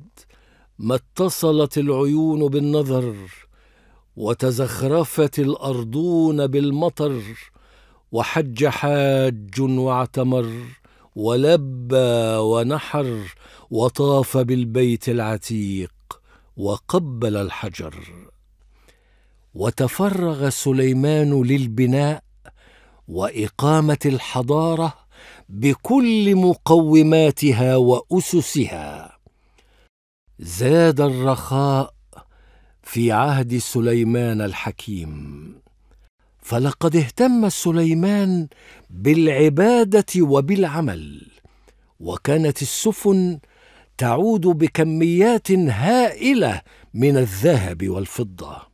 ما اتصلت العيون بالنظر وتزخرفت الارضون بالمطر وحج حاج واعتمر ولبى ونحر وطاف بالبيت العتيق وقبل الحجر وتفرغ سليمان للبناء واقامه الحضاره بكل مقوماتها واسسها زاد الرخاء في عهد سليمان الحكيم فلقد اهتم سليمان بالعباده وبالعمل وكانت السفن تعود بكميات هائله من الذهب والفضه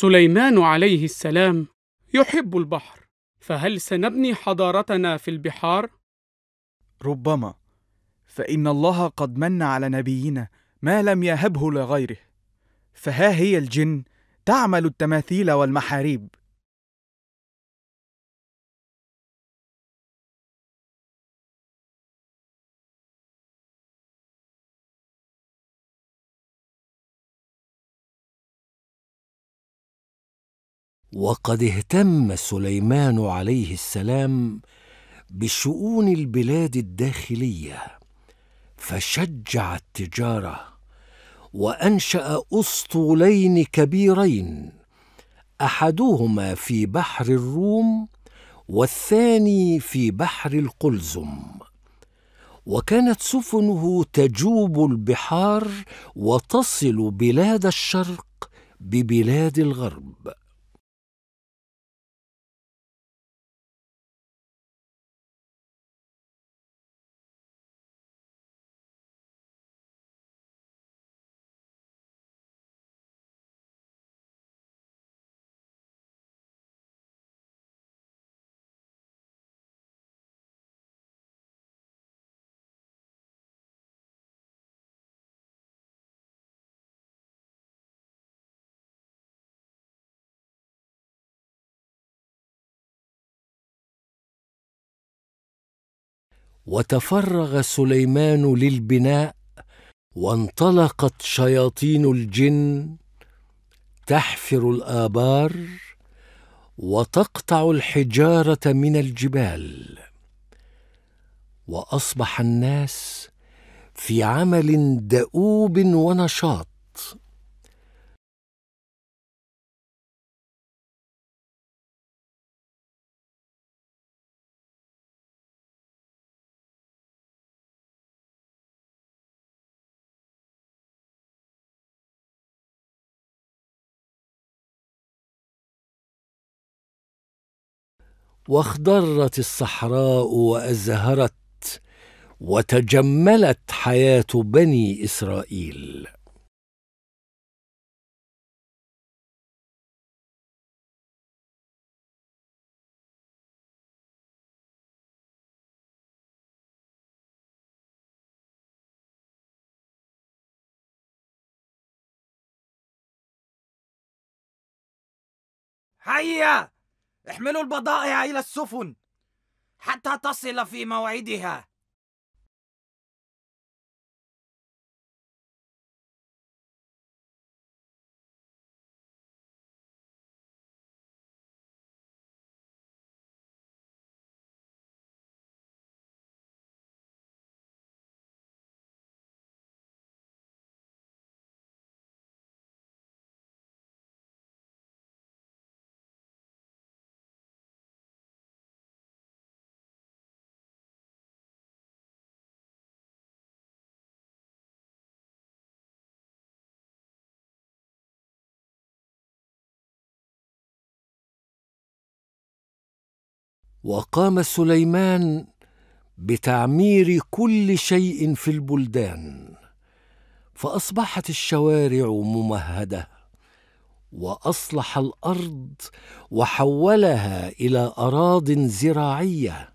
سليمان عليه السلام يحب البحر فهل سنبني حضارتنا في البحار ربما فان الله قد من على نبينا ما لم يهبه لغيره فها هي الجن تعمل التماثيل والمحاريب وقد اهتم سليمان عليه السلام بشؤون البلاد الداخليه فشجع التجاره وانشا اسطولين كبيرين احدهما في بحر الروم والثاني في بحر القلزم وكانت سفنه تجوب البحار وتصل بلاد الشرق ببلاد الغرب وتفرغ سليمان للبناء وانطلقت شياطين الجن تحفر الابار وتقطع الحجاره من الجبال واصبح الناس في عمل دؤوب ونشاط واخضرت الصحراء وازهرت وتجملت حياه بني اسرائيل هيا احملوا البضائع إلى السفن حتى تصل في موعدها وقام سليمان بتعمير كل شيء في البلدان فاصبحت الشوارع ممهده واصلح الارض وحولها الى اراض زراعيه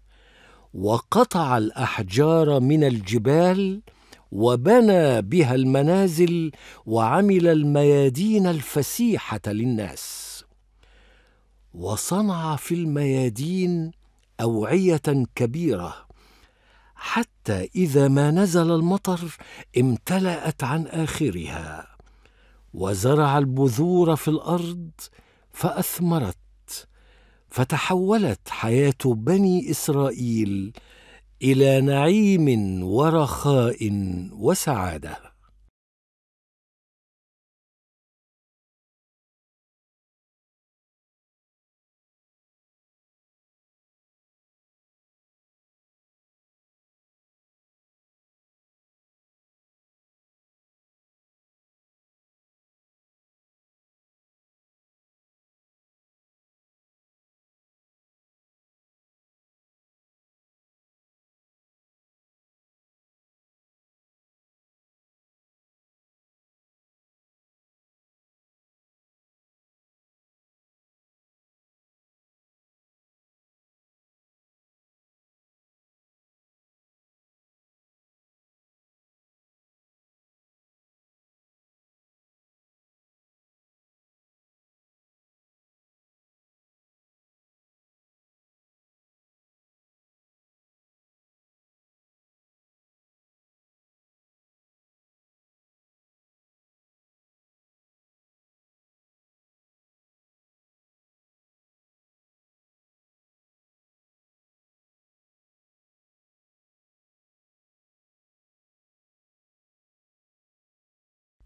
وقطع الاحجار من الجبال وبنى بها المنازل وعمل الميادين الفسيحه للناس وصنع في الميادين اوعيه كبيره حتى اذا ما نزل المطر امتلات عن اخرها وزرع البذور في الارض فاثمرت فتحولت حياه بني اسرائيل الى نعيم ورخاء وسعاده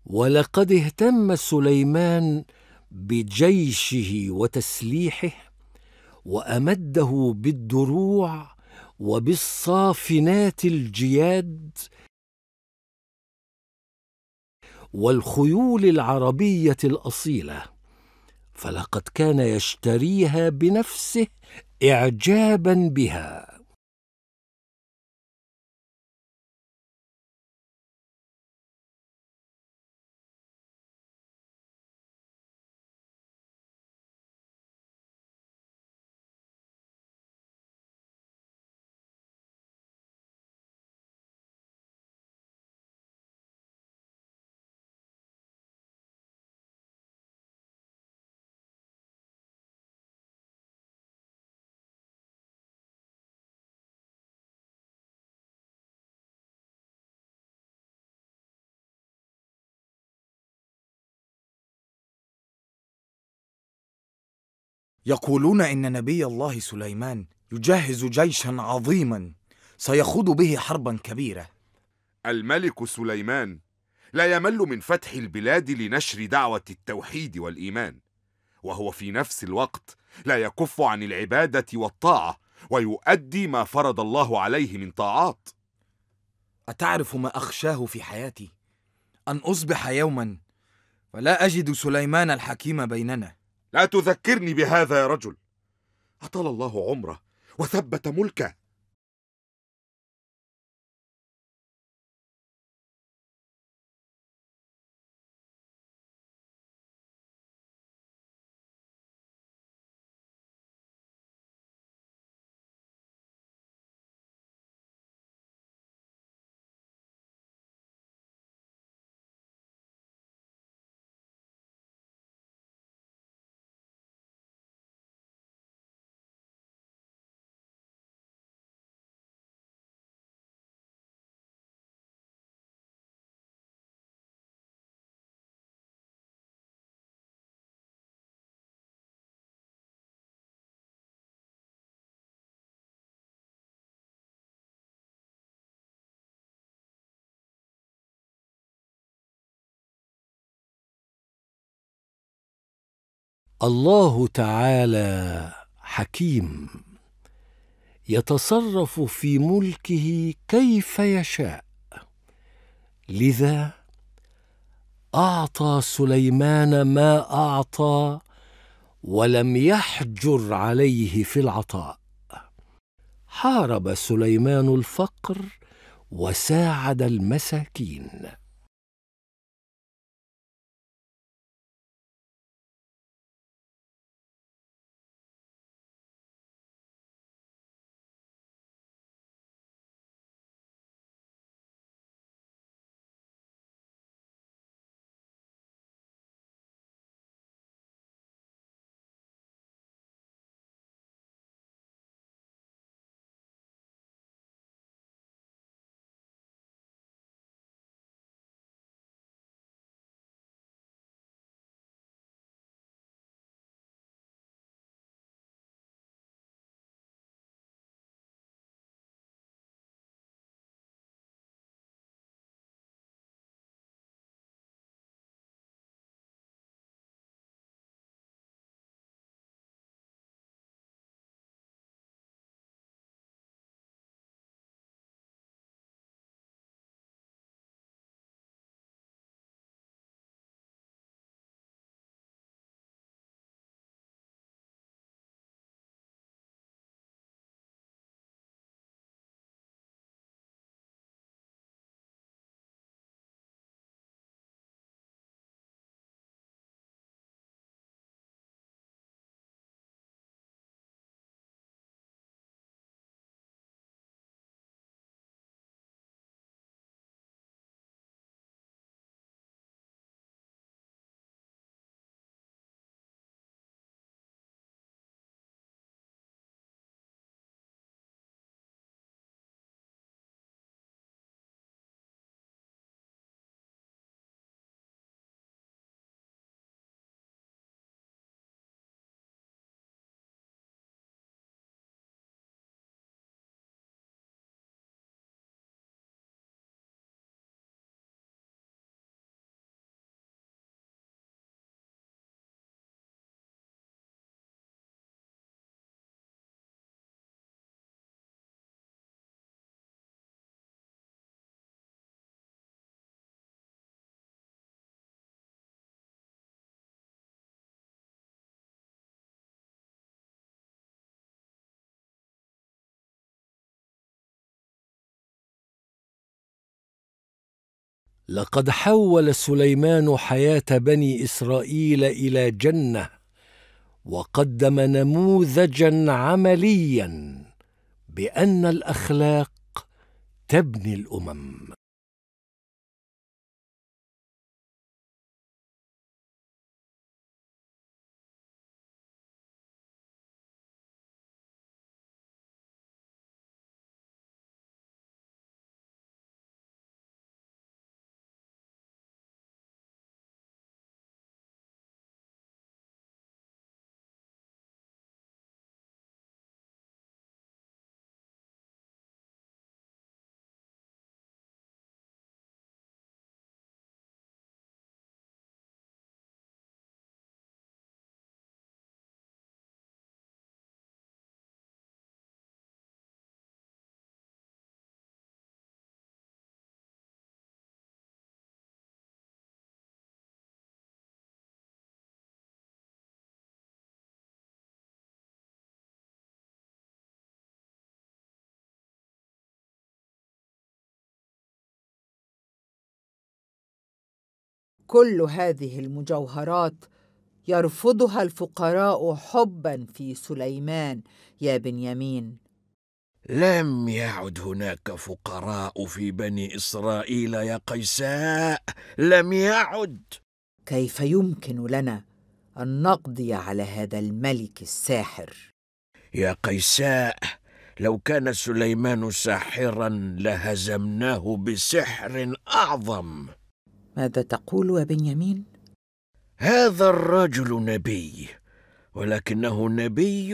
ولقد اهتم سليمان بجيشه وتسليحه وامده بالدروع وبالصافنات الجياد والخيول العربيه الاصيله فلقد كان يشتريها بنفسه اعجابا بها يقولون إن نبي الله سليمان يجهز جيشا عظيما سيخوض به حربا كبيرة الملك سليمان لا يمل من فتح البلاد لنشر دعوة التوحيد والإيمان وهو في نفس الوقت لا يكف عن العبادة والطاعة ويؤدي ما فرض الله عليه من طاعات أتعرف ما أخشاه في حياتي؟ أن أصبح يوما فلا أجد سليمان الحكيم بيننا لا تذكرني بهذا يا رجل أطال الله عمره وثبت ملكه الله تعالى حكيم يتصرف في ملكه كيف يشاء لذا اعطى سليمان ما اعطى ولم يحجر عليه في العطاء حارب سليمان الفقر وساعد المساكين لقد حول سليمان حياه بني اسرائيل الى جنه وقدم نموذجا عمليا بان الاخلاق تبني الامم كل هذه المجوهرات يرفضها الفقراء حبا في سليمان يا بنيامين لم يعد هناك فقراء في بني اسرائيل يا قيساء لم يعد كيف يمكن لنا ان نقضي على هذا الملك الساحر يا قيساء لو كان سليمان ساحرا لهزمناه بسحر اعظم ماذا تقول يا بنيامين هذا الرجل نبي ولكنه نبي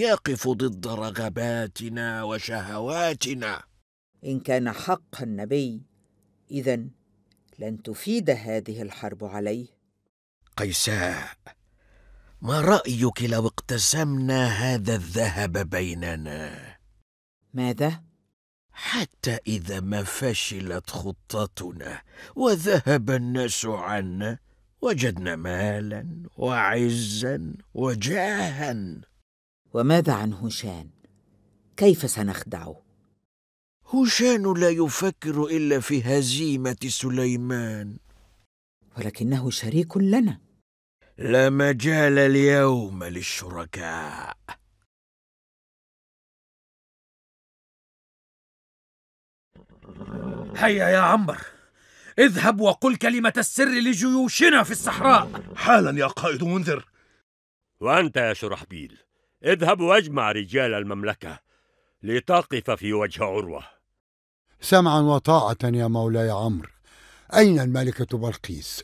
يقف ضد رغباتنا وشهواتنا ان كان حقا نبي اذا لن تفيد هذه الحرب عليه قيساء ما رايك لو اقتسمنا هذا الذهب بيننا ماذا حتى إذا ما فشلت خطتنا وذهب الناس عنا وجدنا مالا وعزا وجاها وماذا عن هشان؟ كيف سنخدعه هشان لا يفكر الا في هزيمه سليمان ولكنه شريك لنا لا مجال اليوم للشركاء هيا يا عنبر اذهب وقل كلمة السر لجيوشنا في الصحراء حالا يا قائد منذر وأنت يا شرحبيل اذهب واجمع رجال المملكة لتقف في وجه عروة سمعا وطاعة يا مولاي عمرو أين الملكة بلقيس؟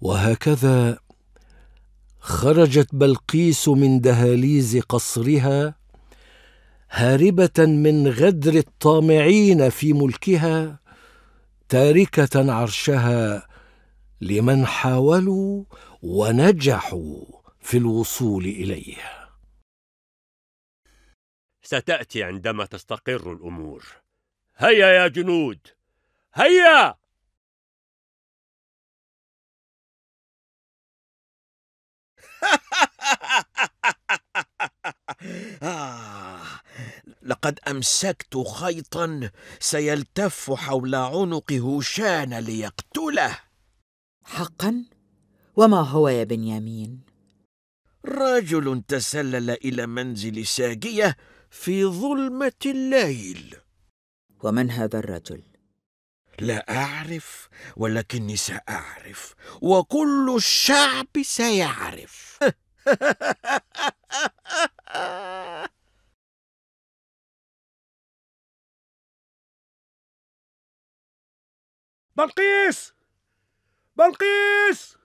وهكذا خرجت بلقيس من دهاليز قصرها هاربه من غدر الطامعين في ملكها تاركه عرشها لمن حاولوا ونجحوا في الوصول اليه ستاتي عندما تستقر الامور هيا يا جنود هيا آه لقد أمسكت خيطا سيلتف حول عنق هوشان ليقتله حقا؟ وما هو يا بنيامين؟ رجل تسلل إلى منزل ساجية في ظلمة الليل ومن هذا الرجل؟ لا أعرف ولكني سأعرف وكل الشعب سيعرف بلقيس بلقيس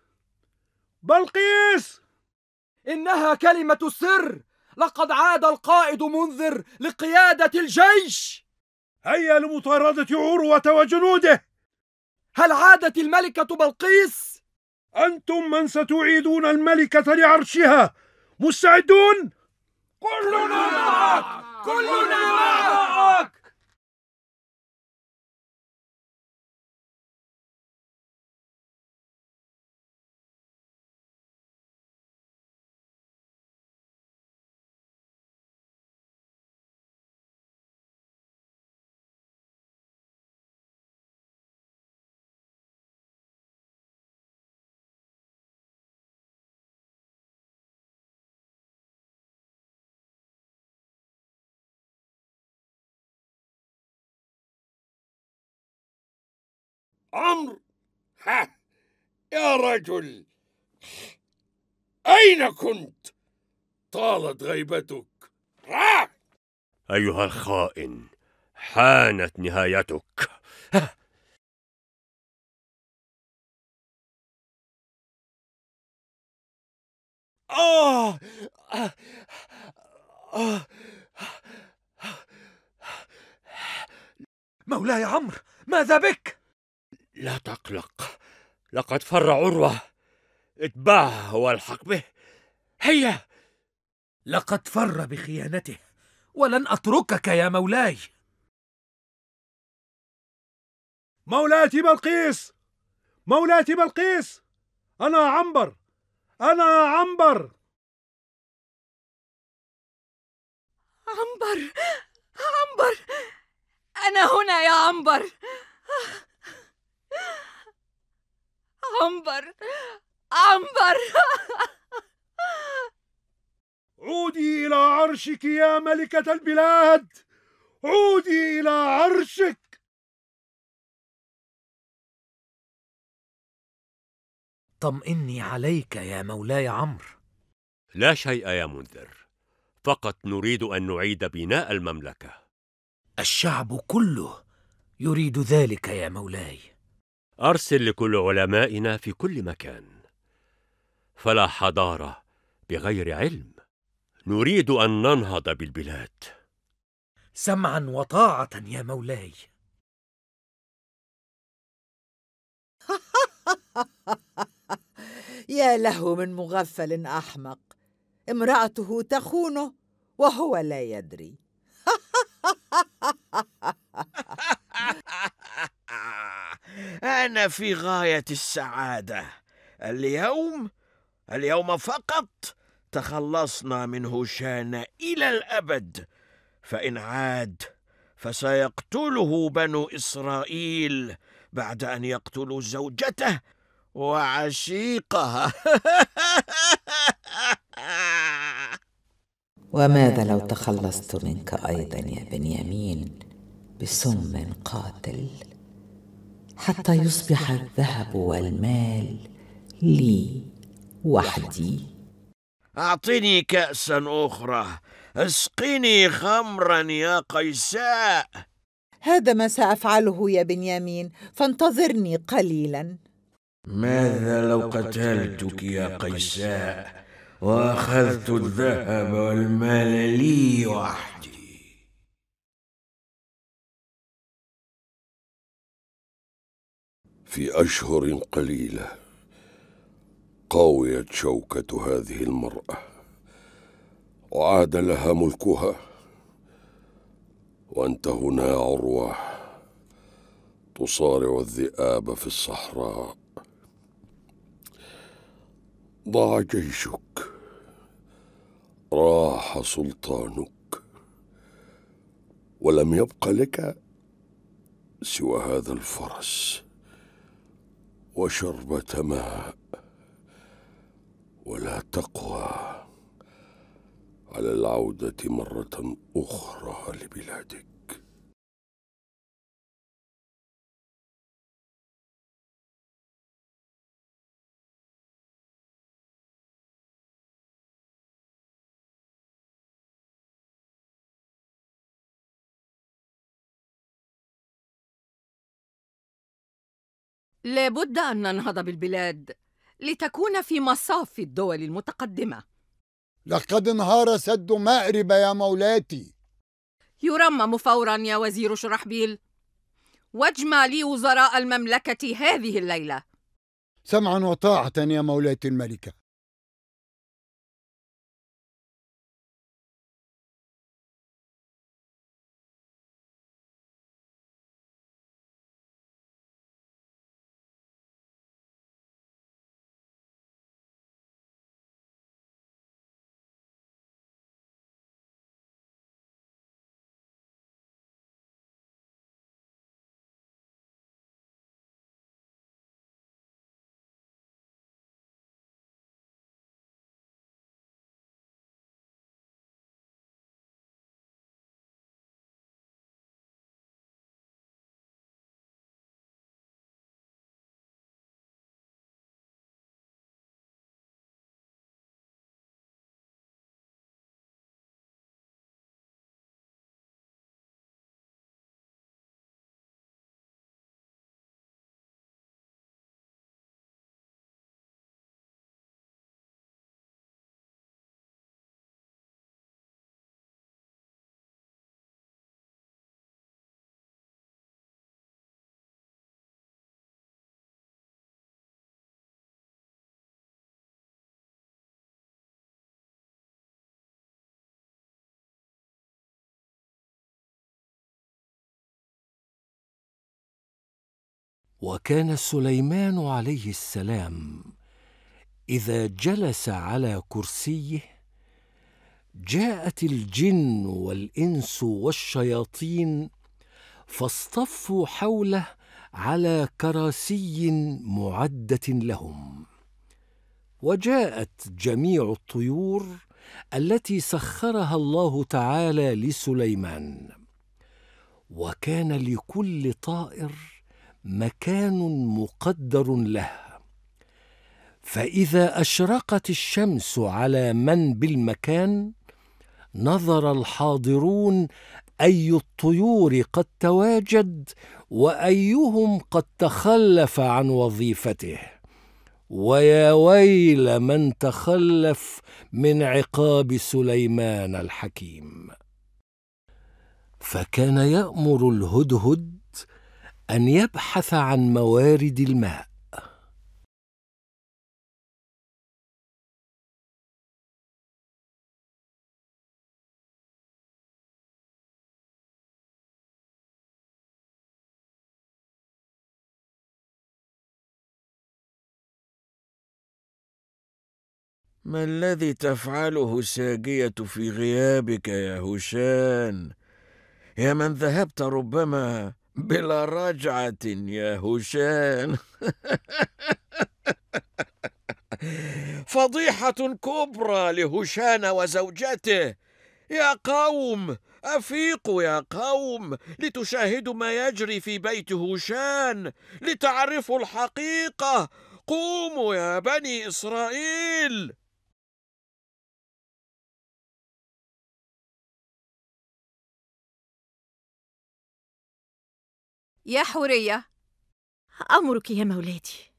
بلقيس إنها كلمة السر لقد عاد القائد منذر لقيادة الجيش هيا لمطاردة عروة وجنوده هل عادت الملكة بلقيس؟ أنتم من ستعيدون الملكة لعرشها مستعدون؟ كلنا معك كلنا معك عمرو ها يا رجل أين كنت؟ طالت غيبتك ها؟ أيها الخائن حانت نهايتك ها. آه. آه. مولاي عمرو ماذا بك لا تقلق لقد فر عروة اتبعه والحق به هيا لقد فر بخيانته ولن أتركك يا مولاي مولاتي بلقيس مولاتي بلقيس أنا عنبر أنا عنبر عنبر عنبر أنا هنا يا عنبر عنبر عنبر عودي إلى عرشك يا ملكة البلاد عودي إلى عرشك طمئني عليك يا مولاي عمرو لا شيء يا منذر فقط نريد أن نعيد بناء المملكة الشعب كله يريد ذلك يا مولاي أرسل لكل علمائنا في كل مكان فلا حضارة بغير علم نريد أن ننهض بالبلاد سمعا وطاعة يا مولاي يا له من مغفل أحمق امرأته تخونه وهو لا يدري أنا في غاية السعادة اليوم اليوم فقط تخلصنا من هشان إلى الأبد فإن عاد فسيقتله بنو إسرائيل بعد أن يقتلوا زوجته وعشيقها وماذا لو تخلصت منك أيضا يا بنيامين بسم قاتل حتى يصبح الذهب والمال لي وحدي أعطني كأسا أخرى اسقني خمرا يا قيساء هذا ما سأفعله يا بنيامين فانتظرني قليلا ماذا لو قتلتك يا قيساء وأخذت الذهب والمال لي وحدي في أشهر قليلة قاويت شوكة هذه المرأة وعاد لها ملكها وأنت هنا عروة تصارع الذئاب في الصحراء ضاع جيشك راح سلطانك ولم يبق لك سوى هذا الفرس وشربة ماء ولا تقوى على العودة مرة أخرى لبلادك لابد أن ننهض بالبلاد لتكون في مصاف الدول المتقدمة لقد انهار سد مأرب يا مولاتي يرمم فورا يا وزير شرحبيل واجمع لي وزراء المملكة هذه الليلة سمعا وطاعة يا مولاتي الملكة وكان سليمان عليه السلام اذا جلس على كرسيه جاءت الجن والانس والشياطين فاصطفوا حوله على كراسي معده لهم وجاءت جميع الطيور التي سخرها الله تعالى لسليمان وكان لكل طائر مكان مقدر لها فاذا اشرقت الشمس على من بالمكان نظر الحاضرون اي الطيور قد تواجد وايهم قد تخلف عن وظيفته ويا ويل من تخلف من عقاب سليمان الحكيم فكان يامر الهدهد ان يبحث عن موارد الماء ما الذي تفعله الساجية في غيابك يا هشان؟ يا من ذهبت ربما بلا رجعة يا هشام فضيحة كبرى لهشان وزوجته يا قوم أفيقوا يا قوم لتشاهدوا ما يجري في بيت هشان لتعرفوا الحقيقة قوموا يا بني إسرائيل يا حورية أمرك يا مولاتي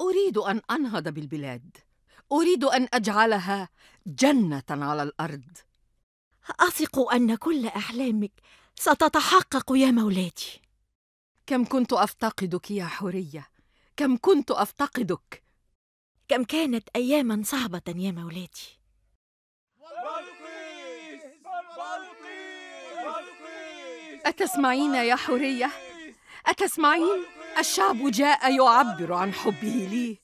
أريد أن أنهض بالبلاد أريد أن أجعلها جنة على الأرض أثق أن كل أحلامك ستتحقق يا مولاتي كم كنت أفتقدك يا حورية كم كنت أفتقدك كم كانت أياما صعبة يا مولاتي أتسمعين يا حورية؟ أتسمعين؟ الشعب جاء يعبر عن حبه لي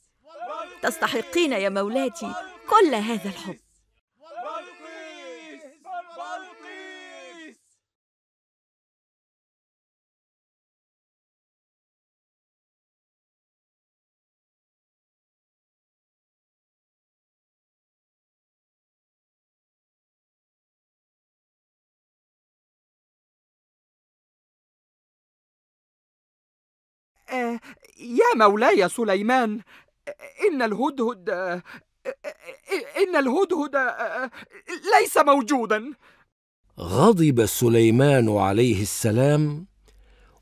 تستحقين يا مولاتي كل هذا الحب يا مولاي سليمان إن الهدهد إن الهدهد ليس موجودا غضب سليمان عليه السلام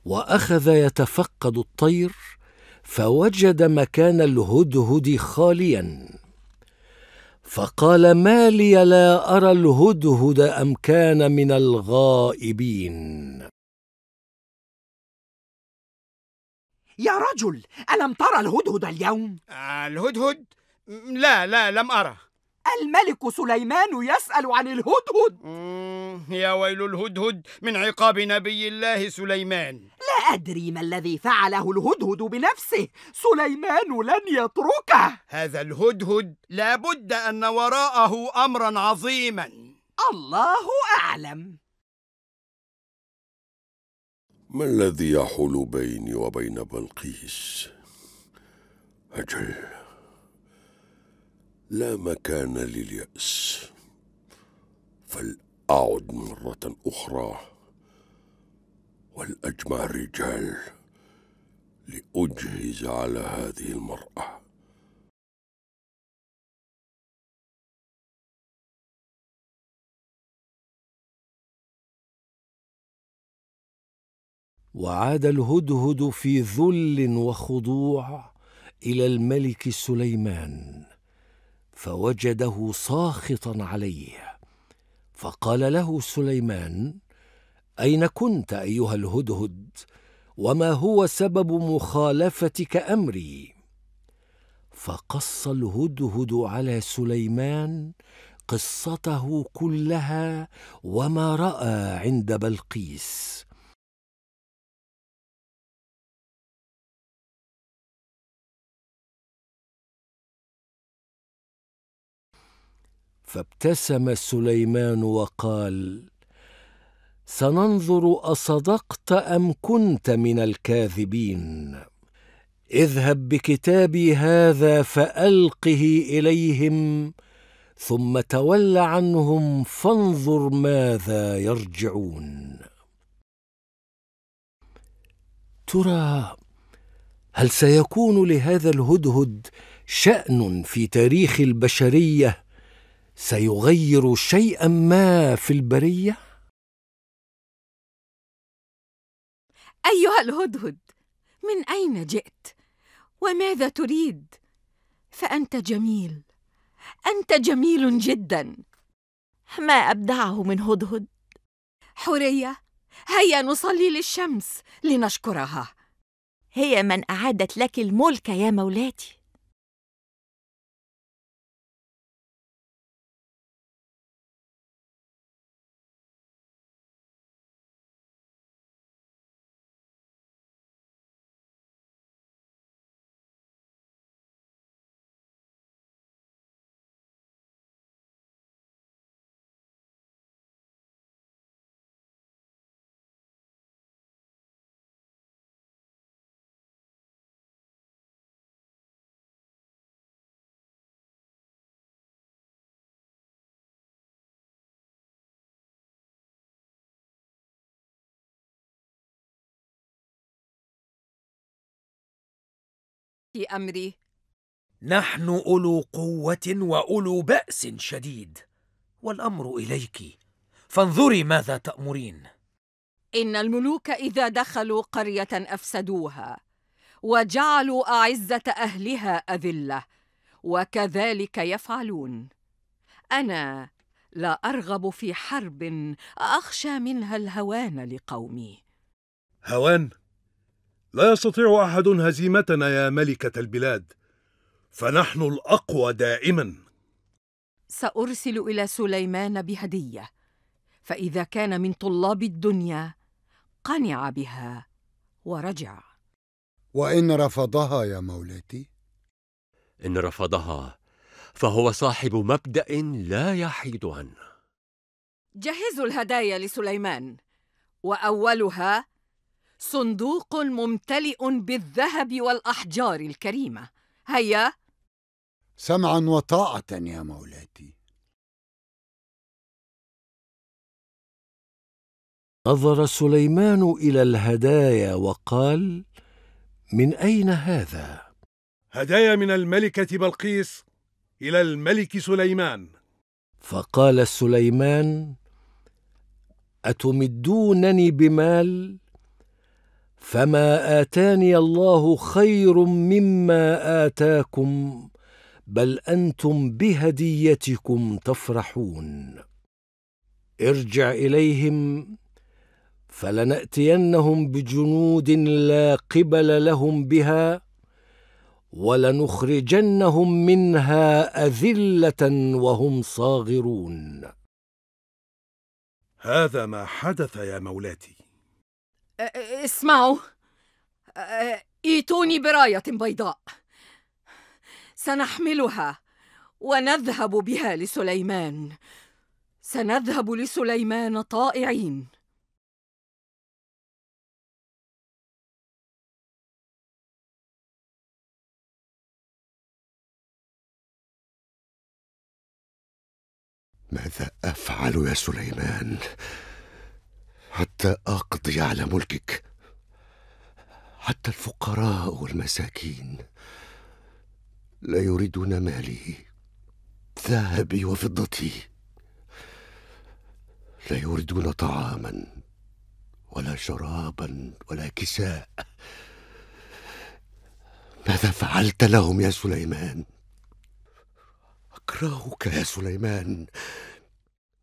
وأخذ يتفقد الطير فوجد مكان الهدهد خاليا فقال ما لي لا أرى الهدهد أم كان من الغائبين يا رجل ألم ترى الهدهد اليوم؟ آه، الهدهد؟ لا لا لم أرى الملك سليمان يسأل عن الهدهد يا ويل الهدهد من عقاب نبي الله سليمان لا أدري ما الذي فعله الهدهد بنفسه سليمان لن يتركه هذا الهدهد لابد أن وراءه أمرا عظيما الله أعلم ما الذي يحول بيني وبين بلقيس أجل لا مكان لليأس فلأعد مرة أخرى ولأجمع الرجال لأجهز على هذه المرأة وعاد الهدهد في ذل وخضوع الى الملك سليمان فوجده ساخطا عليه فقال له سليمان اين كنت ايها الهدهد وما هو سبب مخالفتك امري فقص الهدهد على سليمان قصته كلها وما راى عند بلقيس فابتسم سليمان وقال سننظر اصدقت ام كنت من الكاذبين اذهب بكتابي هذا فالقه اليهم ثم تول عنهم فانظر ماذا يرجعون ترى هل سيكون لهذا الهدهد شان في تاريخ البشريه سيغير شيئا ما في البريه ايها الهدهد من اين جئت وماذا تريد فانت جميل انت جميل جدا ما ابدعه من هدهد حوريه هيا نصلي للشمس لنشكرها هي من اعادت لك الملك يا مولاتي أمري نحن أولو قوة وأولو بأس شديد والأمر إليك فانظري ماذا تأمرين إن الملوك إذا دخلوا قرية أفسدوها وجعلوا أعزة أهلها أذلة وكذلك يفعلون أنا لا أرغب في حرب أخشى منها الهوان لقومي هوان؟ لا يستطيع أحد هزيمتنا يا ملكة البلاد فنحن الأقوى دائما سأرسل إلى سليمان بهدية فإذا كان من طلاب الدنيا قنع بها ورجع وإن رفضها يا مولاتي إن رفضها فهو صاحب مبدأ لا يحيد عنه جهزوا الهدايا لسليمان وأولها صندوق ممتلئ بالذهب والاحجار الكريمه هيا سمعا وطاعه يا مولاتي نظر سليمان الى الهدايا وقال من اين هذا هدايا من الملكه بلقيس الى الملك سليمان فقال سليمان اتمدونني بمال فما اتاني الله خير مما اتاكم بل انتم بهديتكم تفرحون ارجع اليهم فلناتينهم بجنود لا قبل لهم بها ولنخرجنهم منها اذله وهم صاغرون هذا ما حدث يا مولاتي اسمعوا ايتوني برايه بيضاء سنحملها ونذهب بها لسليمان سنذهب لسليمان طائعين ماذا افعل يا سليمان حتى اقضي على ملكك حتى الفقراء والمساكين لا يريدون مالي ذهبي وفضتي لا يريدون طعاما ولا شرابا ولا كساء ماذا فعلت لهم يا سليمان اكرهك يا سليمان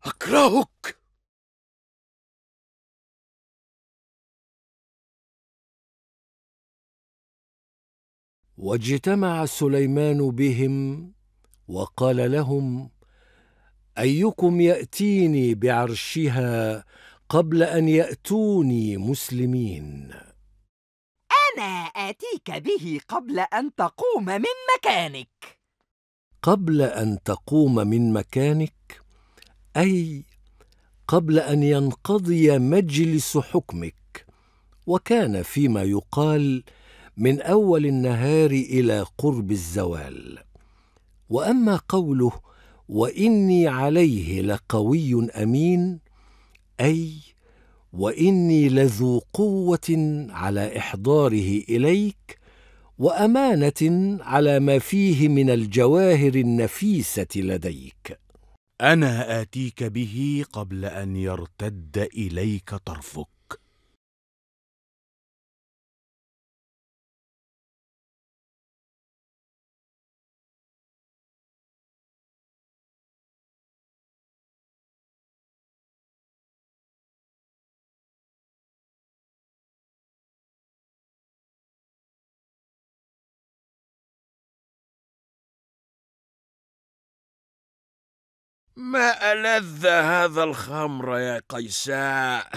اكرهك واجتمع سليمان بهم وقال لهم ايكم ياتيني بعرشها قبل ان ياتوني مسلمين انا اتيك به قبل ان تقوم من مكانك قبل ان تقوم من مكانك اي قبل ان ينقضي مجلس حكمك وكان فيما يقال من اول النهار الى قرب الزوال واما قوله واني عليه لقوي امين اي واني لذو قوه على احضاره اليك وامانه على ما فيه من الجواهر النفيسه لديك انا اتيك به قبل ان يرتد اليك طرفك ما ألذ هذا الخمر يا قيساء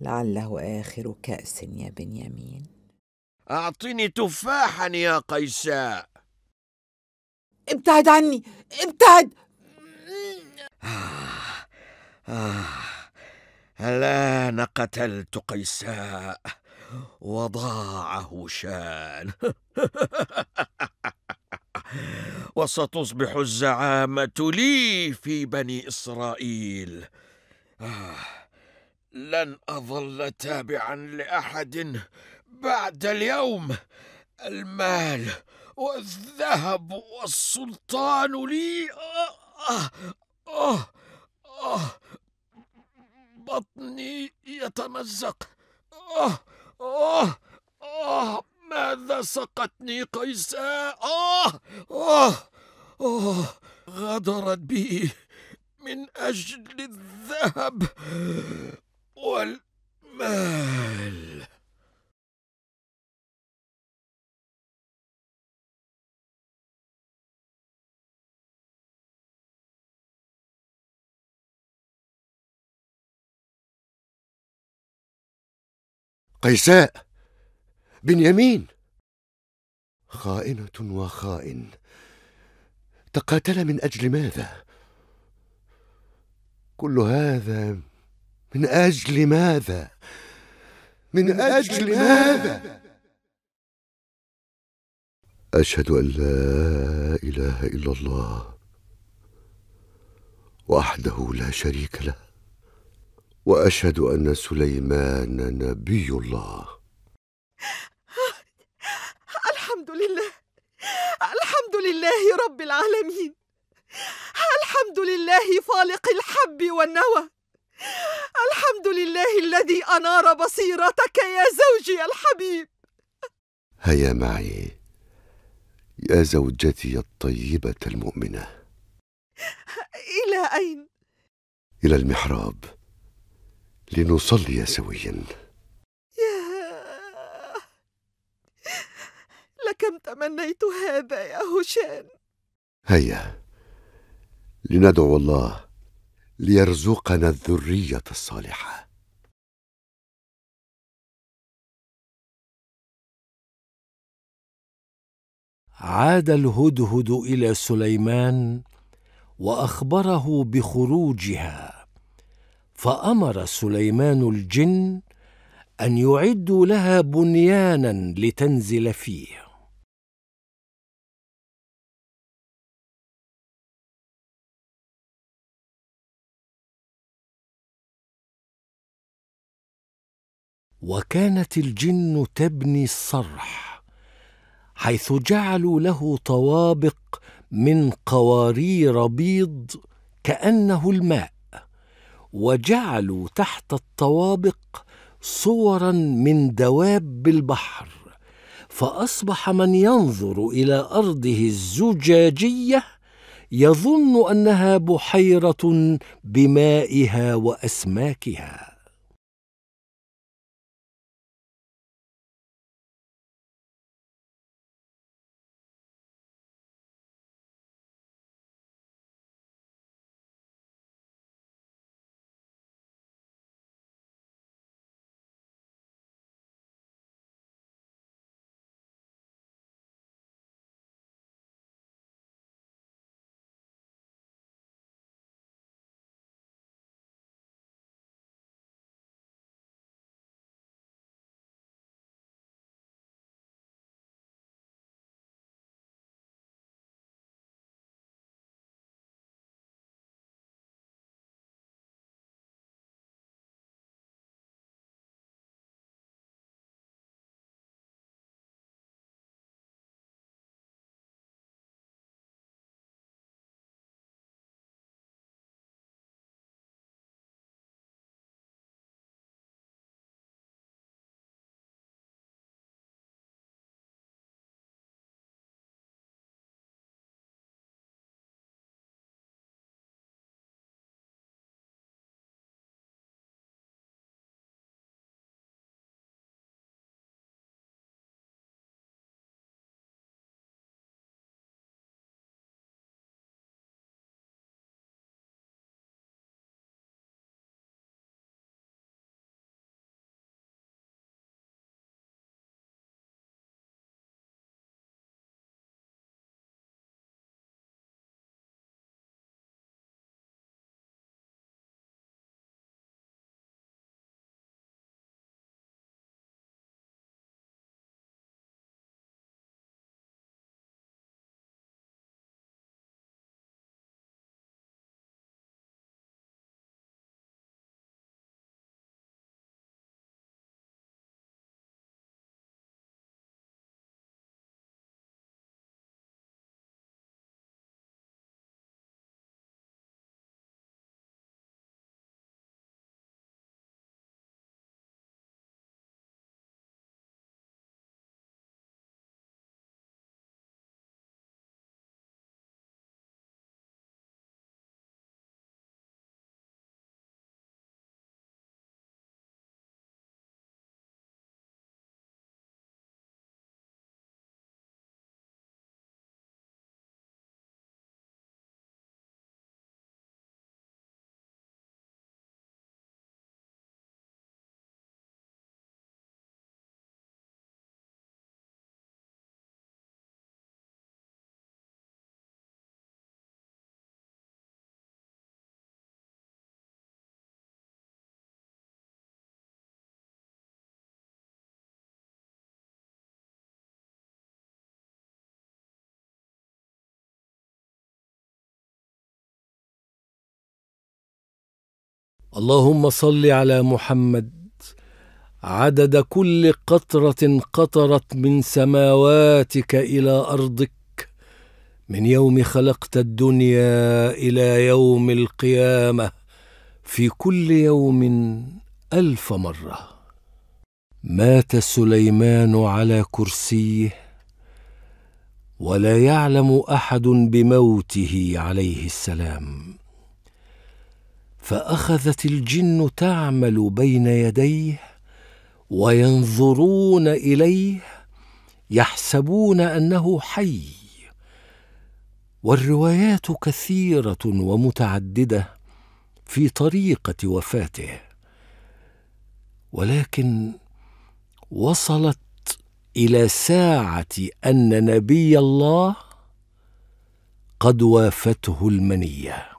لعله آخر كأس يا بنيامين أعطني تفاحا يا قيساء ابتعد عني ابتعد آه آه الآن قتلت قيساء وضاعه شان وستصبح الزعامة لي في بني إسرائيل آه لن أظل تابعا لأحد بعد اليوم المال والذهب والسلطان لي آه آه آه, آه. بطني يتمزق آه آه آه ماذا سقتني قيساء آه آه آه غدرت بي من أجل الذهب والمال قيساء بنيامين خائنة وخائن تقاتل من أجل ماذا؟ كل هذا من أجل ماذا؟ من أجل ماذا؟ أشهد أن لا إله إلا الله وحده لا شريك له وأشهد أن سليمان نبي الله الحمد لله الحمد لله رب العالمين الحمد لله فالق الحب والنوى الحمد لله الذي أنار بصيرتك يا زوجي الحبيب هيا معي يا زوجتي الطيبة المؤمنة إلى أين؟ إلى المحراب لنصلي سويا لكم تمنيت هذا يا هشام هيا لندعو الله ليرزقنا الذريه الصالحه عاد الهدهد الى سليمان واخبره بخروجها فامر سليمان الجن ان يعدوا لها بنيانا لتنزل فيه وكانت الجن تبني الصرح حيث جعلوا له طوابق من قوارير بيض كانه الماء وجعلوا تحت الطوابق صورا من دواب البحر فاصبح من ينظر الى ارضه الزجاجيه يظن انها بحيره بمائها واسماكها اللهم صل على محمد عدد كل قطره قطرت من سماواتك الى ارضك من يوم خلقت الدنيا الى يوم القيامه في كل يوم الف مره مات سليمان على كرسيه ولا يعلم احد بموته عليه السلام فاخذت الجن تعمل بين يديه وينظرون اليه يحسبون انه حي والروايات كثيره ومتعدده في طريقه وفاته ولكن وصلت الى ساعه ان نبي الله قد وافته المنيه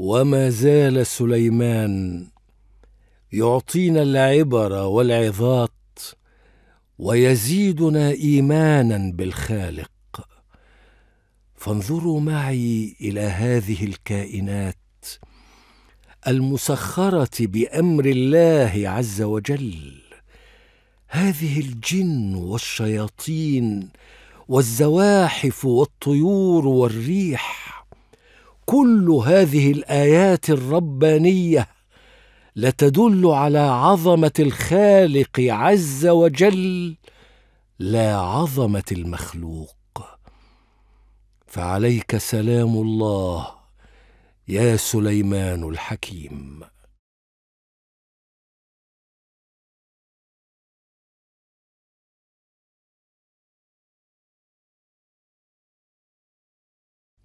وما زال سليمان يعطينا العبر والعظات ويزيدنا ايمانا بالخالق فانظروا معي الى هذه الكائنات المسخره بامر الله عز وجل هذه الجن والشياطين والزواحف والطيور والريح كل هذه الايات الربانيه لتدل على عظمه الخالق عز وجل لا عظمه المخلوق فعليك سلام الله يا سليمان الحكيم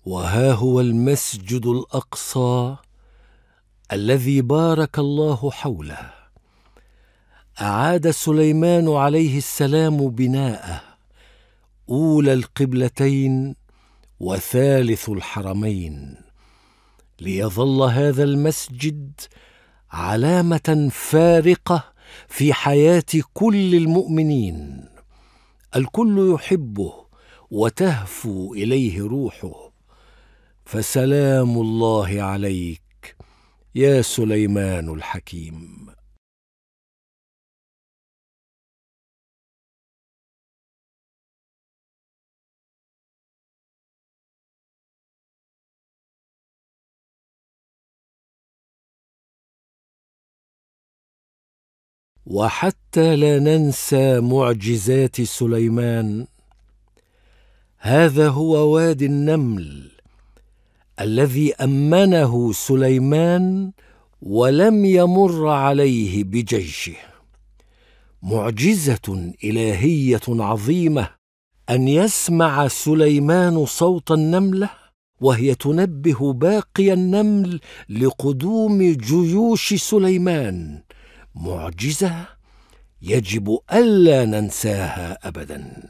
وها هو المسجد الاقصى الذي بارك الله حوله اعاد سليمان عليه السلام بناءه اولى القبلتين وثالث الحرمين ليظل هذا المسجد علامه فارقه في حياه كل المؤمنين الكل يحبه وتهفو اليه روحه فسلام الله عليك يا سليمان الحكيم وحتى لا ننسى معجزات سليمان هذا هو وادي النمل الذي امنه سليمان ولم يمر عليه بجيشه معجزه الهيه عظيمه ان يسمع سليمان صوت النمله وهي تنبه باقي النمل لقدوم جيوش سليمان معجزه يجب الا ننساها ابدا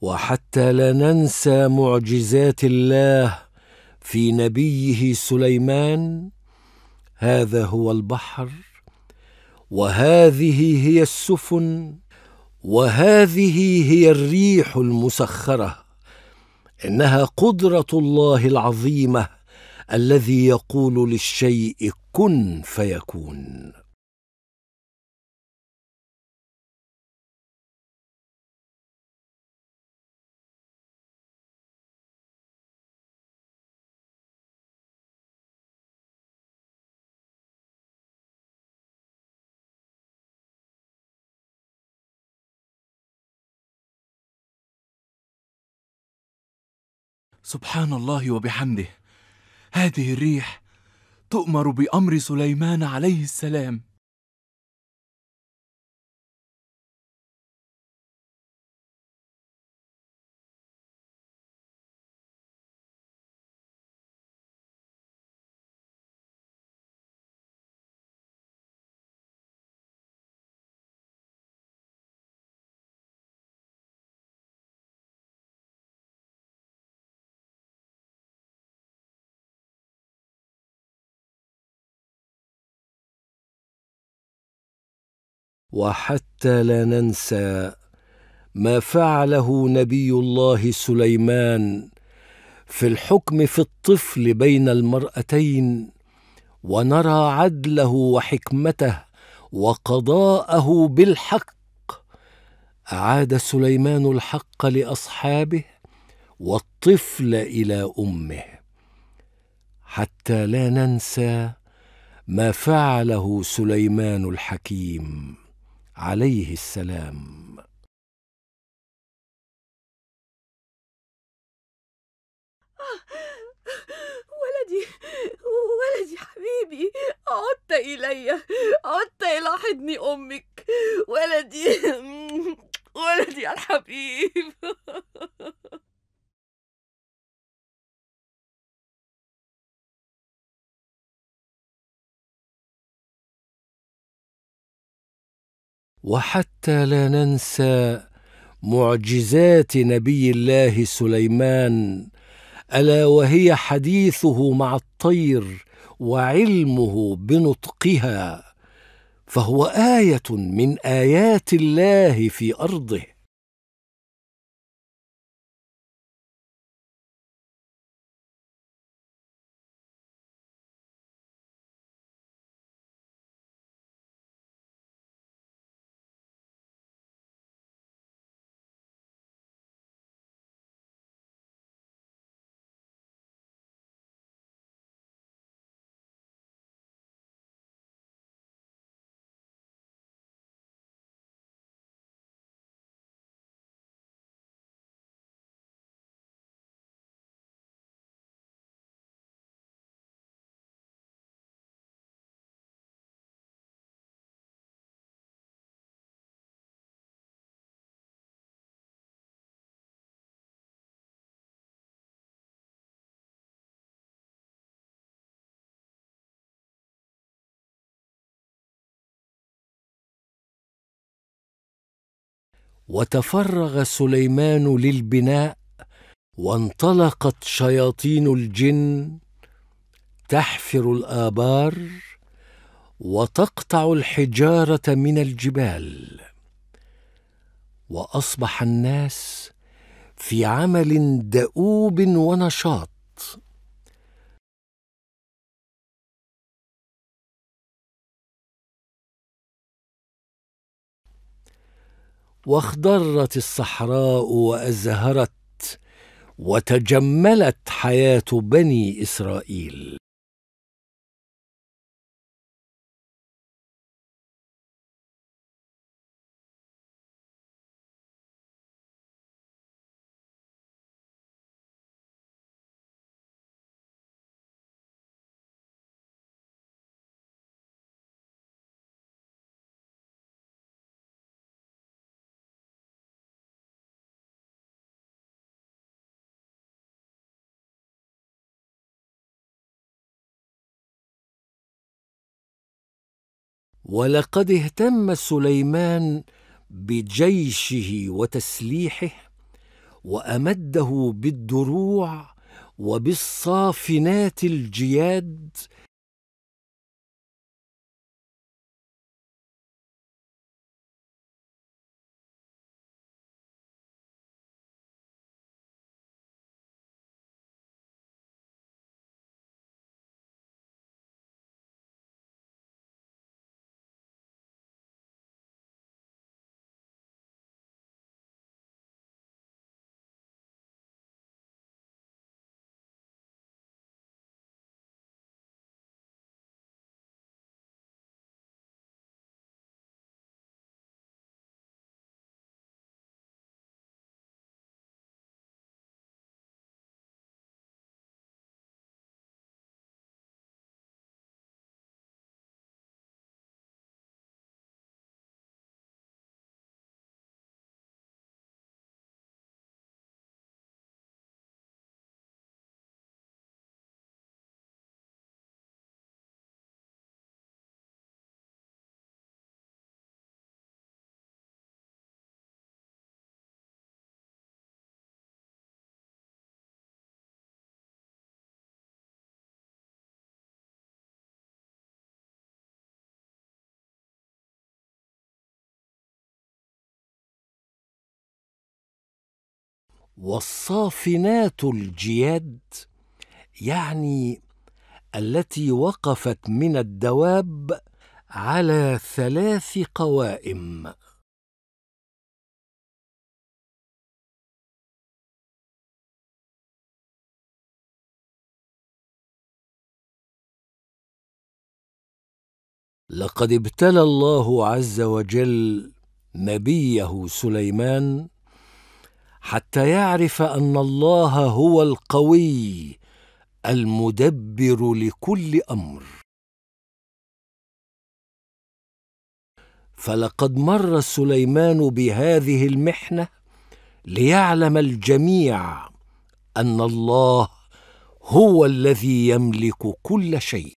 وحتى لا ننسى معجزات الله في نبيه سليمان هذا هو البحر وهذه هي السفن وهذه هي الريح المسخره انها قدره الله العظيمه الذي يقول للشيء كن فيكون سبحان الله وبحمده هذه الريح تؤمر بأمر سليمان عليه السلام وحتى لا ننسى ما فعله نبي الله سليمان في الحكم في الطفل بين المرأتين ونرى عدله وحكمته وقضاءه بالحق أعاد سليمان الحق لأصحابه والطفل إلى أمه حتى لا ننسى ما فعله سليمان الحكيم عليه السلام آه، ولدي ولدي حبيبي عدت إلي عدت إلى حضن أمك ولدي ولدي الحبيب وحتى لا ننسى معجزات نبي الله سليمان الا وهي حديثه مع الطير وعلمه بنطقها فهو ايه من ايات الله في ارضه وتفرغ سليمان للبناء وانطلقت شياطين الجن تحفر الابار وتقطع الحجاره من الجبال واصبح الناس في عمل دؤوب ونشاط واخضرت الصحراء وازهرت وتجملت حياه بني اسرائيل ولقد اهتم سليمان بجيشه وتسليحه وامده بالدروع وبالصافنات الجياد والصافنات الجياد يعني التي وقفت من الدواب على ثلاث قوائم لقد ابتلى الله عز وجل نبيه سليمان حتى يعرف ان الله هو القوي المدبر لكل امر فلقد مر سليمان بهذه المحنه ليعلم الجميع ان الله هو الذي يملك كل شيء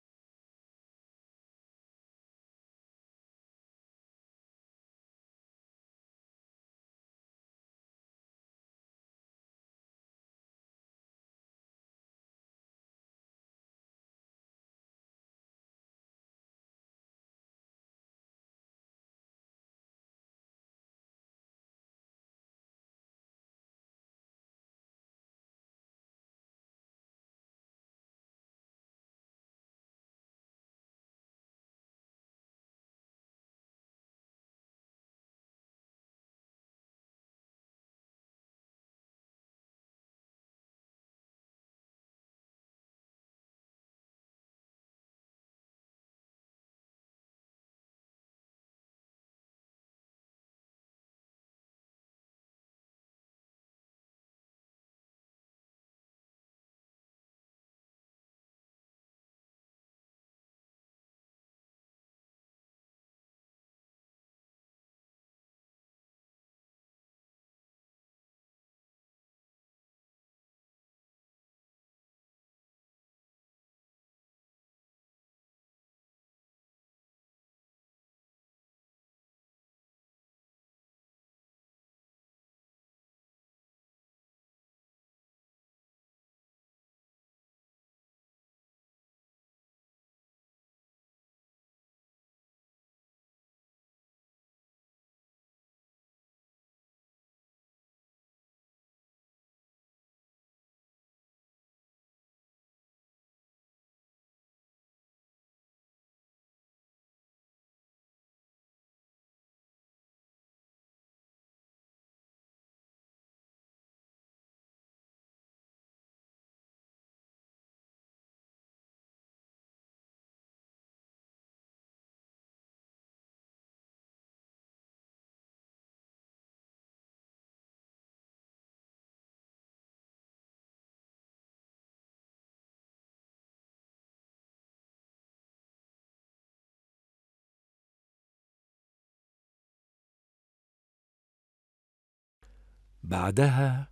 بعدها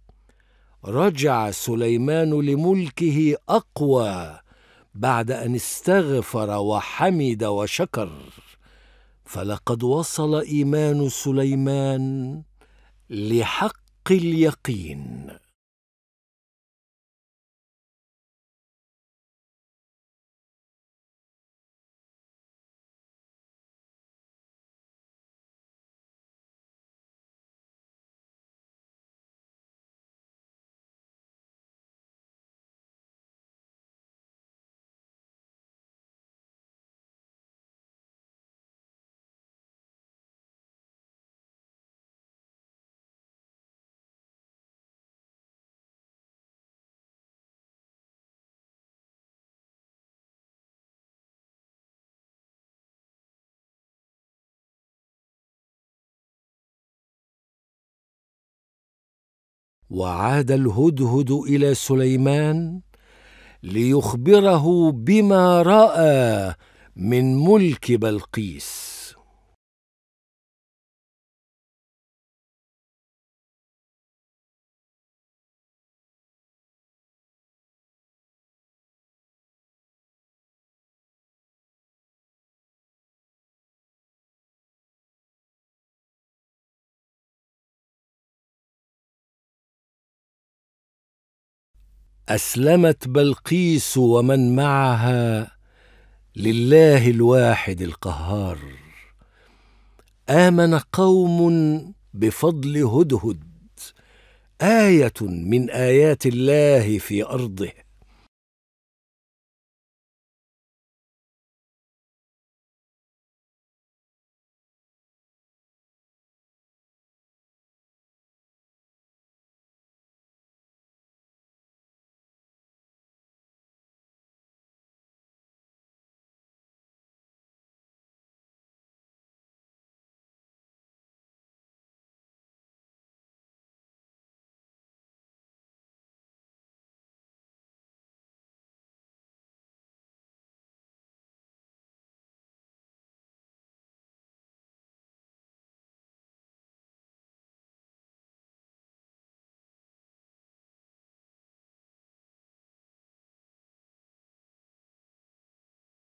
رجع سليمان لملكه اقوى بعد ان استغفر وحمد وشكر فلقد وصل ايمان سليمان لحق اليقين وعاد الهدهد الى سليمان ليخبره بما راى من ملك بلقيس اسلمت بلقيس ومن معها لله الواحد القهار امن قوم بفضل هدهد ايه من ايات الله في ارضه